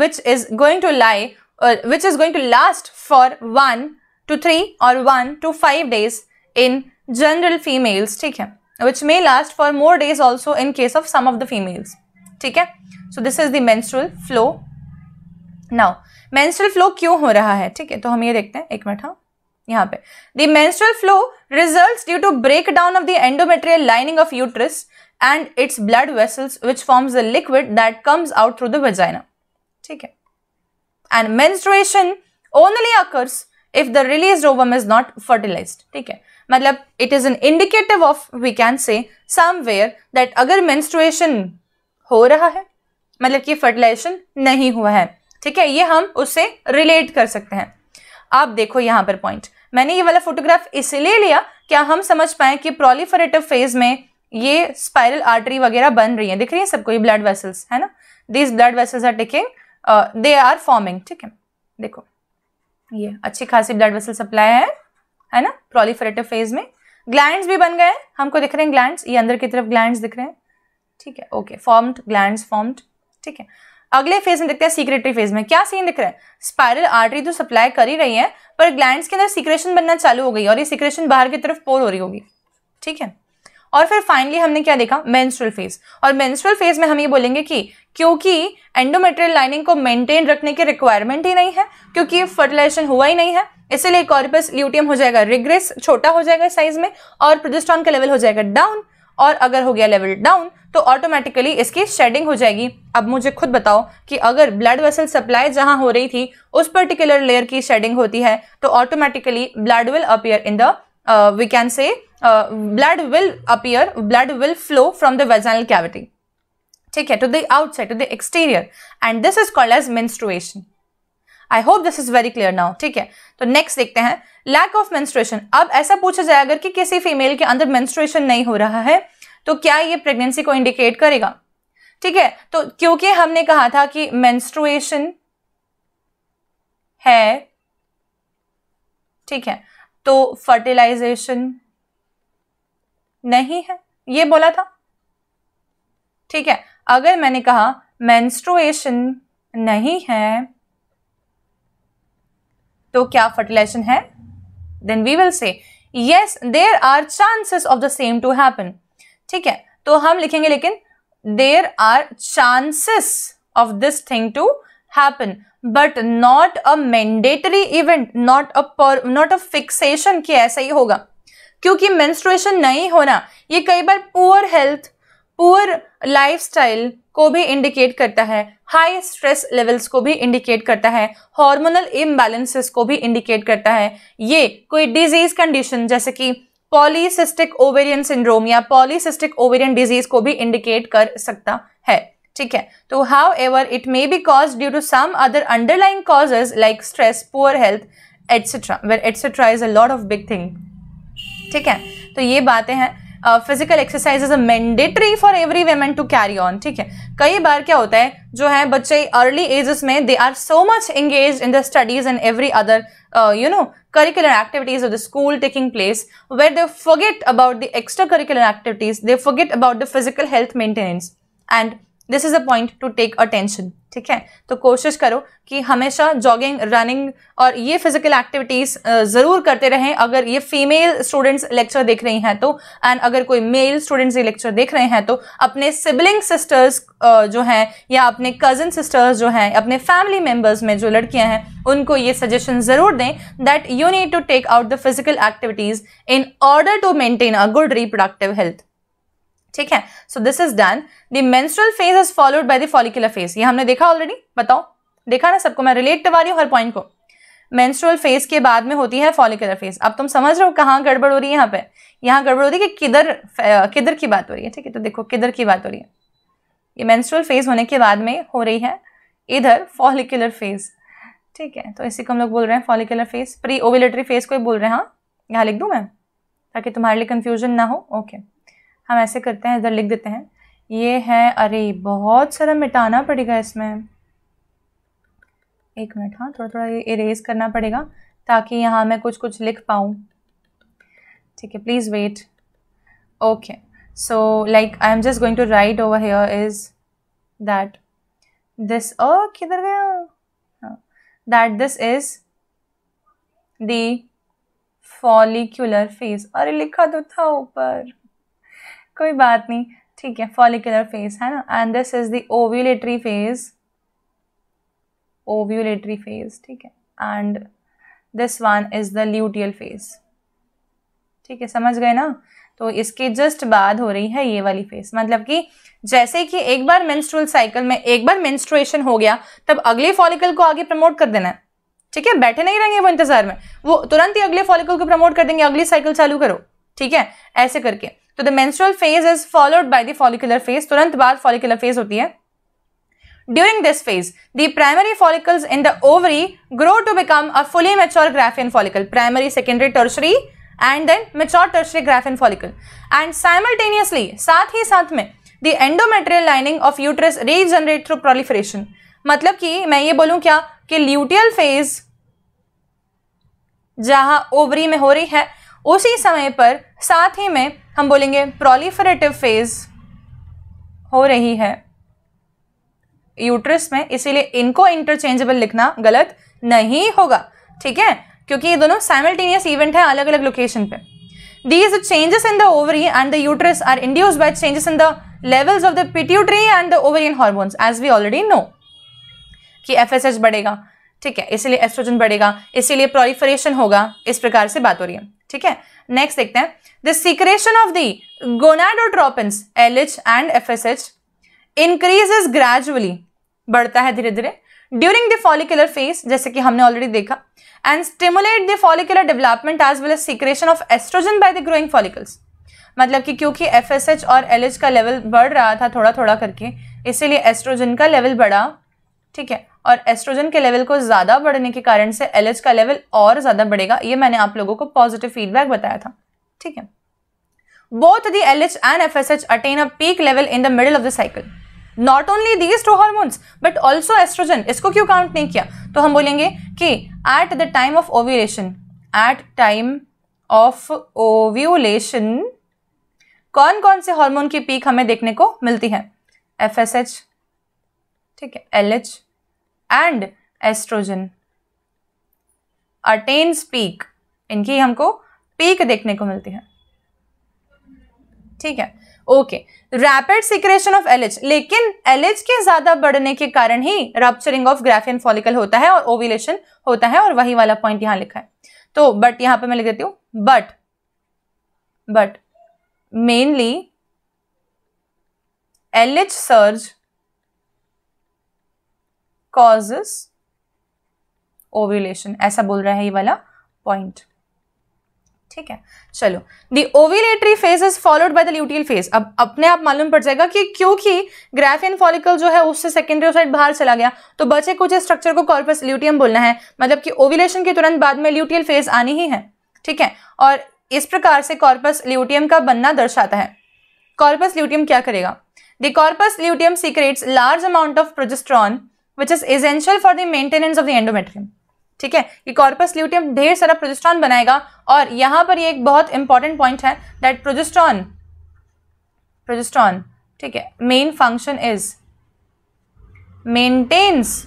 which is going to lie which is going to last for one two three और one two five days in general females ठीक है which may last for more days also in case of some of the females ठीक है so this is the flow now menstrual flow क्यों हो रहा है ठीक है तो हम ये देखते हैं एक मिनट हाँ यहाँ पे the menstrual flow results due to break down of the endometrial lining of uterus and its blood vessels which forms the liquid that comes out through the vagina ठीक है and menstruation only occurs if the release ovum is not fertilize ठीक है मतलब it is an indicative of we can say somewhere that अगर menstruation हो रहा है मतलब कि फर्टिलाइजेशन नहीं हुआ है ठीक है ये हम उससे रिलेट कर सकते हैं आप देखो यहाँ पर पॉइंट मैंने ये वाला फोटोग्राफ इसलिए लिया क्या हम समझ पाए कि प्रोलीफरेटिव फेज में ये स्पायरल आर्टरी वगैरह बन रही है दिख रही है सबको ये ब्लड वेसल्स है ना these blood vessels are taking they are forming ठीक है देखो ये अच्छी खासी ब्लड वेसल सप्लाई है है ना प्रोलीफरेटिव फेज में ग्लैंड्स भी बन गए हमको दिख रहे हैं ग्लैंड्स ये अंदर की तरफ ग्लैंड्स दिख रहे हैं ठीक है ओके फॉर्म्ड ग्लैंड फॉर्म्ड ठीक है अगले फेज में देखते हैं सीक्रेटरी फेज में क्या सीन दिख रहा है स्पायरल आर्टरी तो सप्लाई कर ही रही है पर ग्लैंड के अंदर सीक्रेशन बनना चालू हो गई और ये सीक्रेशन बाहर की तरफ पोर हो रही होगी ठीक है और फिर फाइनली हमने क्या देखा मेंस्ट्रुअल फेज और मेंस्ट्रुअल फेज में हम ये बोलेंगे कि क्योंकि एंडोमेट्रियल लाइनिंग को मेंटेन रखने की रिक्वायरमेंट ही नहीं है क्योंकि फर्टिलाइजेशन हुआ ही नहीं है इसलिए कॉर्पस ल्यूटियम हो जाएगा रिग्रेस छोटा हो जाएगा साइज में और प्रोजेस्ट्रॉन का लेवल हो जाएगा डाउन और अगर हो गया लेवल डाउन तो ऑटोमेटिकली इसकी शेडिंग हो जाएगी अब मुझे खुद बताओ कि अगर ब्लड वेसल सप्लाई जहां हो रही थी उस पर्टिकुलर लेयर की शेडिंग होती है तो automatically blood will appear in the we can say blood will appear blood will flow from the vaginal cavity ठीक है to the outside to the exterior and this is called as menstruation I hope this is very clear now ठीक है तो next देखते हैं lack of menstruation अब ऐसा पूछा जाए अगर कि किसी फीमेल के अंदर मेंस्ट्रुएशन नहीं हो रहा है तो क्या ये प्रेगनेंसी को इंडिकेट करेगा ठीक है तो क्योंकि हमने कहा था कि मेंस्ट्रुएशन है ठीक है तो फर्टिलाइजेशन नहीं है ये बोला था ठीक है अगर मैंने कहा मेंस्ट्रुएशन नहीं है तो क्या फर्टिलाइजेशन है then we will say yes there are chances of the same to happen ठीक है तो हम लिखेंगे लेकिन there are chances of this thing to happen but not a mandatory event not a पर नॉट अ फिक्सेशन कि ऐसा ही होगा क्योंकि मेंस्ट्रुएशन नहीं होना ये कई बार पुअर हेल्थ पुअर लाइफस्टाइल को भी इंडिकेट करता है हाई स्ट्रेस लेवल्स को भी इंडिकेट करता है हार्मोनल इम्बैलेंसेस को भी इंडिकेट करता है ये कोई डिजीज कंडीशन जैसे कि पॉलीसिस्टिक ओवेरियन सिंड्रोम या पॉलीसिस्टिक ओवेरियन डिजीज को भी इंडिकेट कर सकता है ठीक है तो however it may be cause due to some other underlying causes like stress poor health etcetera where etcetera is a lot of big thing ठीक है तो ये बातें हैं physical exercise is a for every women to carry on ठीक है कई बार क्या होता है जो है बच्चे अर्ली एजेस में they are so much engage in the studies and every other you know curricular activities of the school taking place where they forget about the extra curricular activities they forget about the physical health maintenance and this is a point to take attention ठीक है तो कोशिश करो कि हमेशा jogging running और ये physical activities ज़रूर करते रहें अगर ये फीमेल स्टूडेंट्स लेक्चर देख रही हैं तो एंड अगर कोई मेल स्टूडेंट्स ये लेक्चर देख रहे हैं तो अपने सिबलिंग सिस्टर्स जो हैं या अपने कज़न सिस्टर्स जो हैं अपने फैमिली मेम्बर्स में जो लड़कियाँ हैं उनको ये सजेशन ज़रूर दें that you need to take out the physical activities in order to maintain a good reproductive health ठीक है so this is done the menstrual phase is followed by the follicular phase ये हमने देखा already बताओ देखा ना सबको मैं रिलेट करवा रही हूँ हर पॉइंट को मेंस्ट्रुअल फेज के बाद में होती है फॉलिकुलर फेज अब तुम समझ रहे हो कहाँ गड़बड़ हो रही है यहाँ पे यहाँ गड़बड़ हो रही है कि किधर किधर की बात हो रही है ठीक है तो देखो किधर की बात हो रही है ये मेंस्ट्रुअल फेज होने के बाद में हो रही है इधर फॉलिकुलर फेज ठीक है तो इसी को हम लोग बोल रहे हैं follicular phase pre ovulatory phase को ही बोल रहे हैं हाँ यहाँ लिख दूँ मैं ताकि तुम्हारे लिए कन्फ्यूजन ना हो ओके okay. हम ऐसे करते हैं इधर लिख देते हैं ये है अरे बहुत सारा मिटाना पड़ेगा इसमें एक मिनट हाँ थोड़ा थोड़ा ये इरेज करना पड़ेगा ताकि यहाँ मैं कुछ कुछ लिख पाऊँ ठीक है please wait okay so like I am just going to write over here is that this oh किधर गया that this is follicular face phase अरे लिखा तो था ऊपर कोई बात नहीं ठीक है फॉलिकुलर फेज है ना and this is the ovulatory phase ovulatory phase ठीक है and this one is the luteal phase ठीक है समझ गए ना तो इसके जस्ट बाद हो रही है ये वाली फेज मतलब कि जैसे कि एक बार मेंस्ट्रुअल साइकिल में एक बार मेंस्ट्रुएशन हो गया तब अगले फॉलिकल को आगे प्रमोट कर देना है ठीक है बैठे नहीं रहेंगे वो इंतजार में वो तुरंत ही अगले फॉलिकल को प्रमोट कर देंगे अगली साइकिल चालू करो ठीक है ऐसे करके तो the menstrual phase is followed by the follicular phase तुरंत बाद फॉलिकुलर फेज होती है during this phase the primary follicles in the ovary grow to become a fully mature Graafian follicle primary secondary tertiary and then mature tertiary Graafian follicle and simultaneously साथ ही साथ में the endometrial lining of uterus regenerate through proliferation मतलब कि मैं ये बोलूँ क्या कि ल्यूटियल फेज जहां ओवरी में हो रही है उसी समय पर साथ ही में हम बोलेंगे प्रोलीफरेटिव फेज हो रही है यूट्रस में इसीलिए इनको इंटरचेंजेबल लिखना गलत नहीं होगा ठीक है क्योंकि ये दोनों साइमल्टेनियस इवेंट है अलग अलग लोकेशन पे these changes in the ovary and the uterus are induce by changes in the levels of the pituitary and the ovarian hormones as we already know कि एफएसएच बढ़ेगा ठीक है इसीलिए एस्ट्रोजन बढ़ेगा इसीलिए प्रोलिफरेशन होगा इस प्रकार से बात हो रही है ठीक है नेक्स्ट देखते हैं the secretion of the gonadotropins L H and F S H increases gradually बढ़ता है धीरे धीरे ड्यूरिंग द फॉलिकुलर फेज जैसे कि हमने ऑलरेडी देखा and stimulate the follicular development as well as secretion of estrogen by the growing follicles मतलब कि क्योंकि एफ और एल का लेवल बढ़ रहा था थोड़ा थोड़ा करके इसीलिए एस्ट्रोजन का लेवल बढ़ा ठीक है और एस्ट्रोजन के लेवल को ज्यादा बढ़ने के कारण से एलएच का लेवल और ज्यादा बढ़ेगा ये मैंने आप लोगों को पॉजिटिव फीडबैक बताया था ठीक है both the L H and F S H attain a peak level in the middle of the cycle not only these two hormones but also estrogen इसको क्यों काउंट नहीं किया तो हम बोलेंगे कि at the time of ovulation at time of ovulation कौन कौन से हॉर्मोन की पीक हमें देखने को मिलती है एफ एस एच ठीक है L H and estrogen attains peak इनकी हमको पीक देखने को मिलती है ठीक है okay rapid secretion of LH लेकिन एलएच के ज्यादा बढ़ने के कारण ही रप्चरिंग ऑफ ग्राफियन फॉलिकल होता है और ओविलेशन होता है और वही वाला पॉइंट यहां लिखा है तो बट यहां पे मैं लिख देती हूं but but mainly LH surge causes ovulation ऐसा बोल रहा है ये वाला पॉइंट ठीक है चलो the ovulatory phase is followed by the luteal phase अब अपने आप मालूम पड़ जाएगा कि क्योंकि ग्राफियन फॉलिकल जो है उससे सेकेंडरी साइड बाहर चला गया तो बचे कुछ स्ट्रक्चर को कॉर्पस ल्यूटियम बोलना है मतलब कि ओविलेशन के तुरंत बाद में ल्यूटियल फेज आनी ही है ठीक है और इस प्रकार से कॉर्पस ल्यूटियम का बनना दर्शाता है कॉर्पस ल्यूटियम क्या करेगा the corpus luteum secretes large amount of progesterone which is essential for the maintenance of the endometrium ठीक है ये कॉर्पस ल्यूटियम ढेर सारा प्रोजेस्ट्रॉन बनाएगा और यहां पर ये एक बहुत इंपॉर्टेंट पॉइंट है दैट प्रोजेस्ट्रॉन प्रोजेस्ट्रॉन ठीक है main function is maintains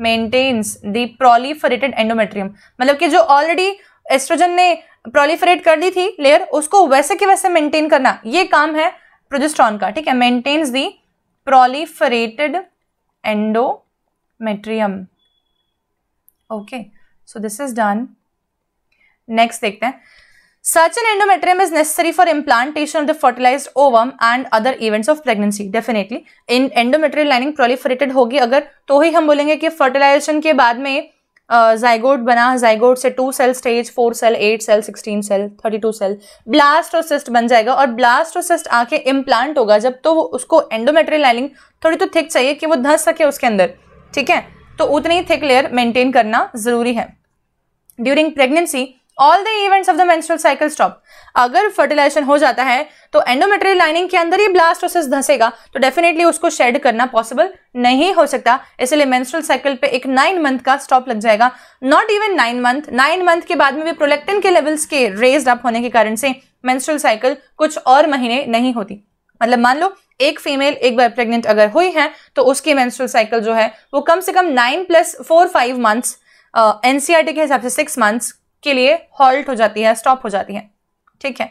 maintains the proliferated endometrium मतलब कि जो ऑलरेडी एस्ट्रोजन ने प्रोलीफरेट कर दी थी लेयर उसको वैसे के वैसे मेंटेन करना ये काम है प्रोजेस्ट्रॉन का ठीक है maintains the proliferated endometrium okay so this is done next देखते हैं such an endometrium is necessary for implantation of the fertilize ovum and other events of pregnancy definitely in endometrial lining proliferated होगी अगर तो ही हम बोलेंगे कि fertilisation के बाद में जाइगोट बना जाइगोड से two cell stage four cell eight cell sixteen cell thirty two cell blast और सिस्ट बन जाएगा और ब्लास्ट और सिस्ट आके इम्प्लांट होगा जब तो वो उसको एंडोमेट्रियल लाइनिंग थोड़ी तो थिक चाहिए कि वो धंस सके उसके अंदर ठीक है तो उतनी ही थिक लेयर मेंटेन करना ज़रूरी है during pregnancy all the events of the menstrual cycle stop अगर फर्टिलाइजेशन हो जाता है तो एंडोमेट्रियल लाइनिंग के अंदर ही ब्लास्टोसिस धसेगा तो डेफिनेटली उसको शेड करना पॉसिबल नहीं हो सकता इसलिए मेंस्ट्रुअल साइकिल पे एक नाइन मंथ का स्टॉप लग जाएगा not even nine month nine month के बाद में भी प्रोलेक्टिन के लेवल्स के रेज अप होने के कारण से मेंस्ट्रुअल साइकिल कुछ और महीने नहीं होती मतलब मान लो एक फीमेल एक बार प्रेग्नेंट अगर हुई है तो उसकी मेंस्ट्रुअल साइकिल जो है वो कम से कम nine plus four five months NCERT के हिसाब से सिक्स मंथ्स के लिए हॉल्ट हो जाती है स्टॉप हो जाती है ठीक है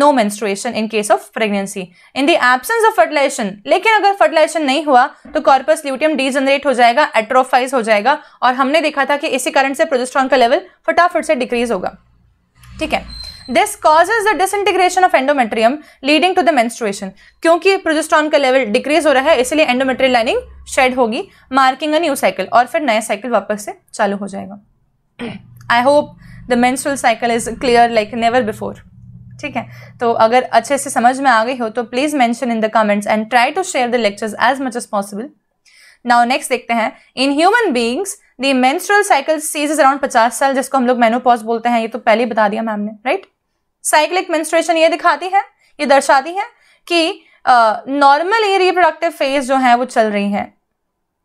no menstruation in case of pregnancy in the absence of fertilization लेकिन अगर फर्टिलाइजेशन नहीं हुआ तो कॉर्पस ल्यूटियम डीजनरेट हो जाएगा एट्रोफाइज हो जाएगा और हमने देखा था कि इसी कारण से प्रोजेस्ट्रॉन का लेवल फटाफट से डिक्रीज होगा ठीक है this causes the disintegration of endometrium leading to the menstruation क्योंकि प्रोजेस्ट्रॉन का लेवल डिक्रीज हो रहा है इसलिए एंडोमेट्रियल लाइनिंग शेड होगी मार्किंग अ न्यू साइकिल और फिर नया साइकिल वापस से चालू हो जाएगा I hope the menstrual cycle is clear like never before ठीक है तो अगर अच्छे से समझ में आ गई हो तो please mention in the comments and try to share the lectures as much as possible now next देखते हैं in human beings the menstrual cycle is around पचास साल जिसको हम लोग मेनोपॉज बोलते हैं ये तो पहले ही बता दिया मैम ने राइट साइक्लिक मेंस्ट्रुएशन ये दिखाती है ये दर्शाती है कि नॉर्मल ये रिप्रोडक्टिव फेज जो है वो चल रही है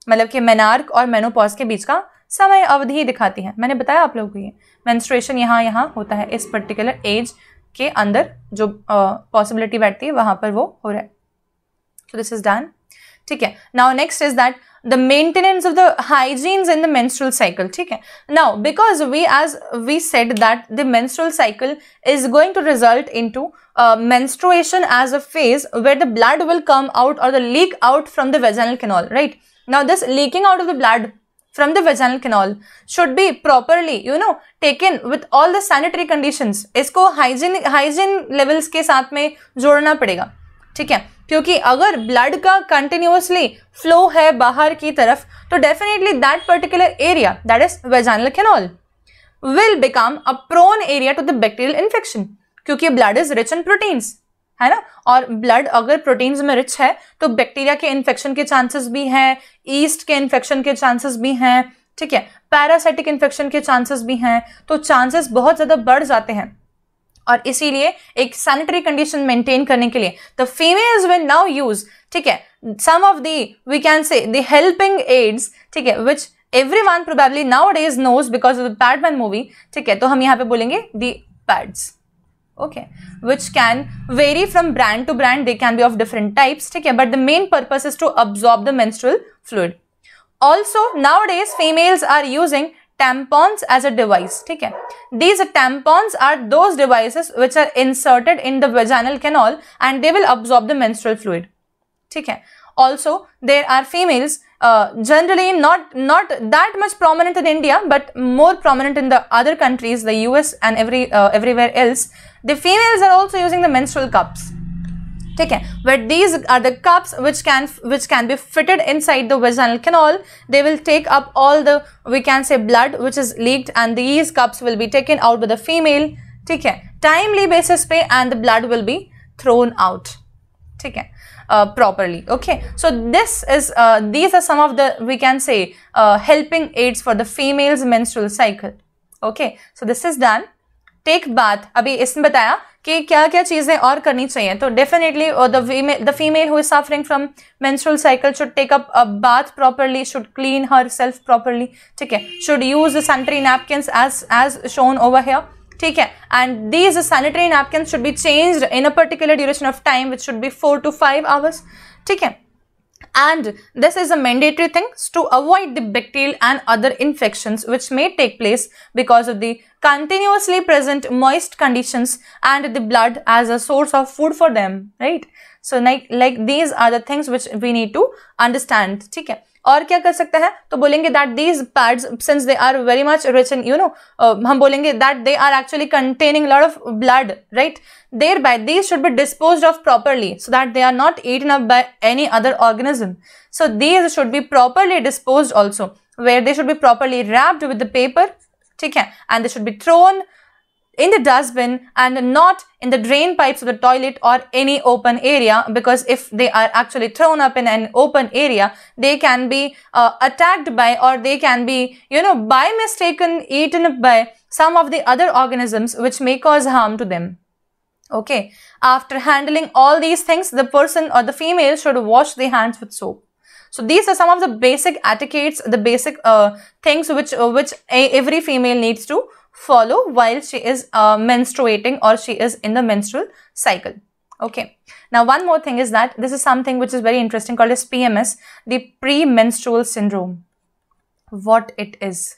मतलब कि मेनार्क और मेनोपॉज के बीच का समय अवधि दिखाती है मैंने बताया आप लोगों को ये मैंस्ट्रेशन यहाँ यहाँ होता है इस पर्टिकुलर एज के अंदर जो पॉसिबिलिटी बैठती है वहाँ पर वो हो रहा है सो दिस इज डन ठीक है now next is that the maintenance of the hygienes in the menstrual cycle ठीक है now because we as we said that the menstrual cycle is going to result in to menstruation as a phase where the blood will come out और the leak out from the vaginal canal right now this out of the blood from the vaginal canal should be properly you know taken with all the sanitary conditions इसको hygiene hygiene levels के साथ में जोड़ना पड़ेगा ठीक है क्योंकि अगर blood का continuously flow है बाहर की तरफ तो definitely that particular area that is vaginal canal will become a prone area to the bacterial infection क्योंकि blood is rich in proteins है ना और ब्लड अगर प्रोटीन्स में रिच है तो बैक्टीरिया के इन्फेक्शन के चांसेस भी हैं ईस्ट के इन्फेक्शन के चांसेस भी हैं ठीक है पैरासाइटिक इन्फेक्शन के चांसेस भी हैं तो चांसेस बहुत ज़्यादा बढ़ जाते हैं और इसीलिए एक सैनिटरी कंडीशन मेंटेन करने के लिए the females will now use ठीक है some of the we can say the helping aids ठीक है which every one probably now days knows because of the Padman movie ठीक है तो हम यहाँ पे बोलेंगे the pads okay which can vary from brand to brand they can be of different types take care but the main purpose is to absorb the menstrual fluid also nowadays females are using tampons as a device take care these tampons are those devices which are inserted in the vaginal canal and they will absorb the menstrual fluid take care also there are females uh, generally not not that much prominent in India, but more prominent in the other countries, the US and every uh, everywhere else. The females are also using the menstrual cups. Take care. these are the cups which can which can be fitted inside the vaginal canal. They will take up all the we can say blood which is leaked, and these cups will be taken out by the female. Take care. Timely basis pay and the blood will be thrown out. Take care. Uh, properly okay so this is uh, these are some of the we can say uh, helping aids for the female's menstrual cycle okay so this is done take bath abhi isne bataya ki kya kya cheeze aur karni chahiye to definitely the female the female who is suffering from menstrual cycle should take up a bath properly should clean herself properly okay should use the sanitary napkins as as shown over here ठीक है and these sanitary napkins should be changed in a particular duration of time which should be 4 to 5 hours ठीक है and this is a mandatory thing to avoid the bacterial and other infections which may take place because of the continuously present moist conditions and the blood as a source of food for them right so like like these are the things which we need to understand okay और क्या कर सकता है तो बोलेंगे that these pads since they are very much rich in you know हम बोलेंगे that they are actually containing lot of blood right there by these should be dispose of properly so that they are not eaten up by any other organism so these should be properly dispose also where they should be properly wrapped with the paper ठीक है and they should be thrown in the dustbin and not in the drain pipes of the toilet or any open area because if they are actually thrown up in an open area they can be uh, attacked by or they can be you know by mistaken eaten by some of the other organisms which may cause harm to them okay after handling all these things the person or the female should wash their hands with soap so these are some of the basic etiquettes the basic uh, things which uh, which every female needs to follow while she is uh, menstruating or she is in the menstrual cycle. Okay. Now, one more thing is that this is something which is very interesting called as PMS, the premenstrual syndrome. What it is.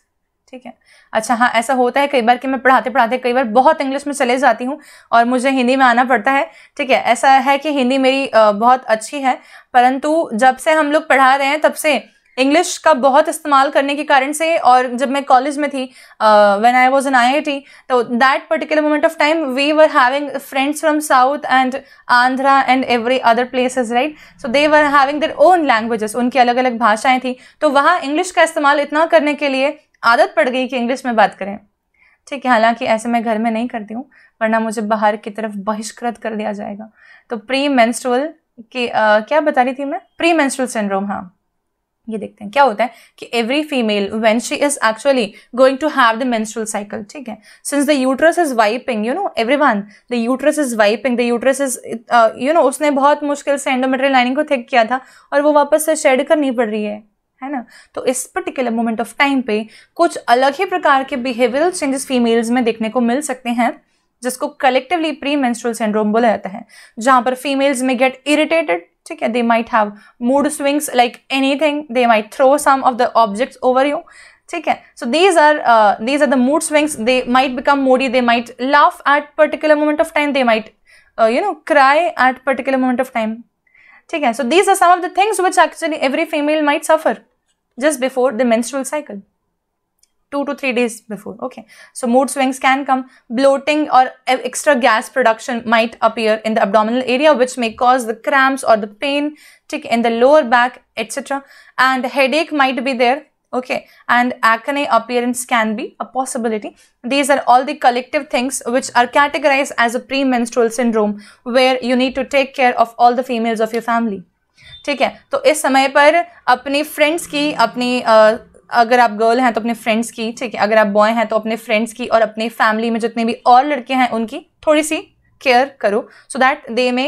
ठीक है अच्छा हाँ ऐसा होता है कई बार कि मैं पढ़ाते पढ़ाते कई बार बहुत इंग्लिश में चले जाती हूँ और मुझे हिंदी में आना पड़ता है ठीक है ऐसा है कि हिंदी मेरी बहुत अच्छी है परंतु जब से हम लोग पढ़ा रहे हैं तब से इंग्लिश का बहुत इस्तेमाल करने के कारण से और जब मैं कॉलेज में थी when I was in IIT तो that particular moment of time we were having friends from south and Andhra and every other places right so they were having their own languages उनकी अलग अलग भाषाएं थी तो वहाँ इंग्लिश का इस्तेमाल इतना करने के लिए आदत पड़ गई कि इंग्लिश में बात करें ठीक है हालांकि ऐसे मैं घर में नहीं करती हूँ वरना मुझे बाहर की तरफ बहिष्कृत कर दिया जाएगा तो प्री मेंस्ट्रुअल की क्या बता रही थी मैं प्री मेंस्ट्रुअल सिंड्रोम हाँ ये देखते हैं क्या होता है कि every female when she is actually going to have the menstrual cycle ठीक है since the uterus is wiping you know everyone the uterus is wiping the uterus is you know उसने बहुत मुश्किल से एंडोमेट्रियल लाइनिंग को thick किया था और वो वापस से शेड करनी पड़ रही है है ना तो इस पर्टिकुलर मोमेंट ऑफ टाइम पे कुछ अलग ही प्रकार के बिहेवियरल चेंजेस फीमेल्स में देखने को मिल सकते हैं जिसको कलेक्टिवली प्री मेंस्ट्रुअल सिंड्रोम बोला जाता है जहां पर females may get irritated okay they might have mood swings like anything they might throw some of the objects over you ठीक है so these are these are the mood swings they might become moody they might laugh at particular moment of time they might you know cry at particular moment of time ठीक है so these are some of the things which actually every female might suffer just before the menstrual cycle two to three days before. Okay. So mood swings can come. Bloating or extra gas production might appear in the abdominal area, which may cause the cramps or the pain tick in the lower back, etc. And headache might be there. Okay. And acne appearance can be a possibility. These are all the collective things which are categorized as a premenstrual syndrome where you need to take care of all the females of your family. ठीक है तो इस समय पर अपनी friends की अपनी अगर आप गर्ल हैं तो अपने फ्रेंड्स की ठीक है अगर आप बॉय हैं तो अपने फ्रेंड्स की और अपने फैमिली में जितने भी और लड़के हैं उनकी थोड़ी सी केयर करो सो that they may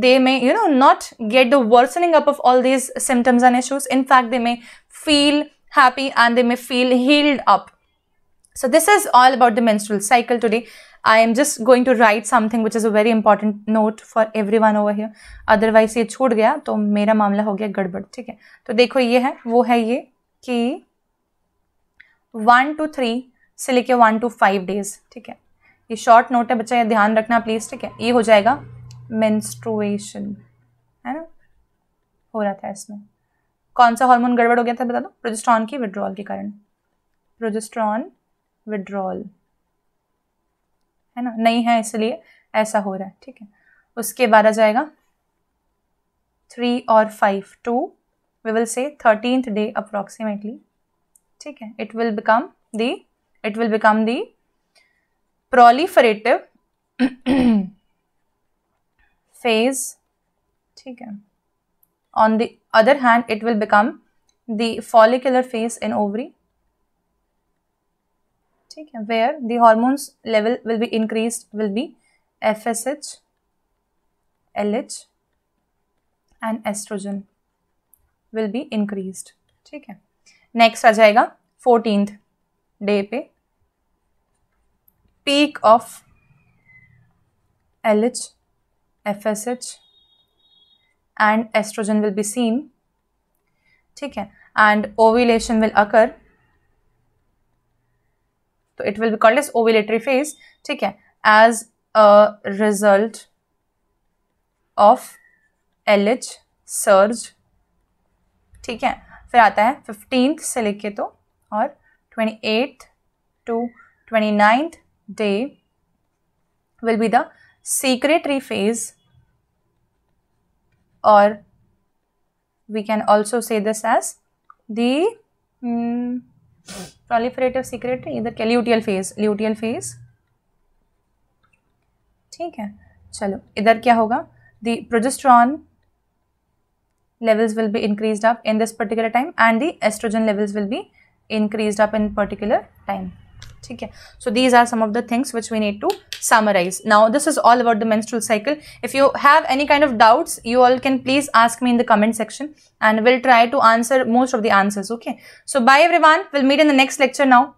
they may you know not get the worsening up of all these symptoms and issues in fact they may feel happy and they may feel healed up so this is all about the menstrual cycle today I am just going to write something which is a very important note for every one over here otherwise ये छूट गया तो मेरा मामला हो गया गड़बड़ ठीक है तो देखो ये है वो है ये कि वन टू थ्री से लेके वन टू फाइव डेज ठीक है ये शॉर्ट नोट है बच्चा ये ध्यान रखना प्लीज़ ठीक है ये हो जाएगा मेंस्ट्रुएशन है ना हो रहा था इसमें कौन सा हार्मोन गड़बड़ हो गया था बता दो प्रोजेस्ट्रॉन की विड्रॉल के कारण प्रोजेस्ट्रॉन विड्रॉल है ना नहीं है इसलिए ऐसा हो रहा है ठीक है उसके बाद आ जाएगा थ्री और five to we will say 13th day approximately ठीक है it will become the it will become the proliferative phase ठीक है on the other hand it will become the follicular phase in ovary ठीक है where the hormones level will be increased will be FSH LH and estrogen will be increased ठीक है next आ जाएगा fourteen day पे peak of L H F S H and estrogen will be seen ठीक है and ovulation will occur तो it will be called is ovulatory phase ठीक है as a result of L H surge ठीक है फिर आता है फिफ्टीन से लिखे तो और twenty eight to twenty ninth day will be the secretory phase और we can also say this as the proliferative secretory इधर क्या ल्यूटियल फेज ल्यूटियल फेज ठीक है चलो इधर क्या होगा the progesterone levels will be increased up in this particular time and the estrogen levels will be increased up in particular time. Okay. So these are some of the things which we need to summarize. Now this is all about the menstrual cycle. If you have any kind of doubts, you all can please ask me in the comment section and we'll try to answer most of the answers. Okay. So bye everyone. We'll meet in the next lecture now.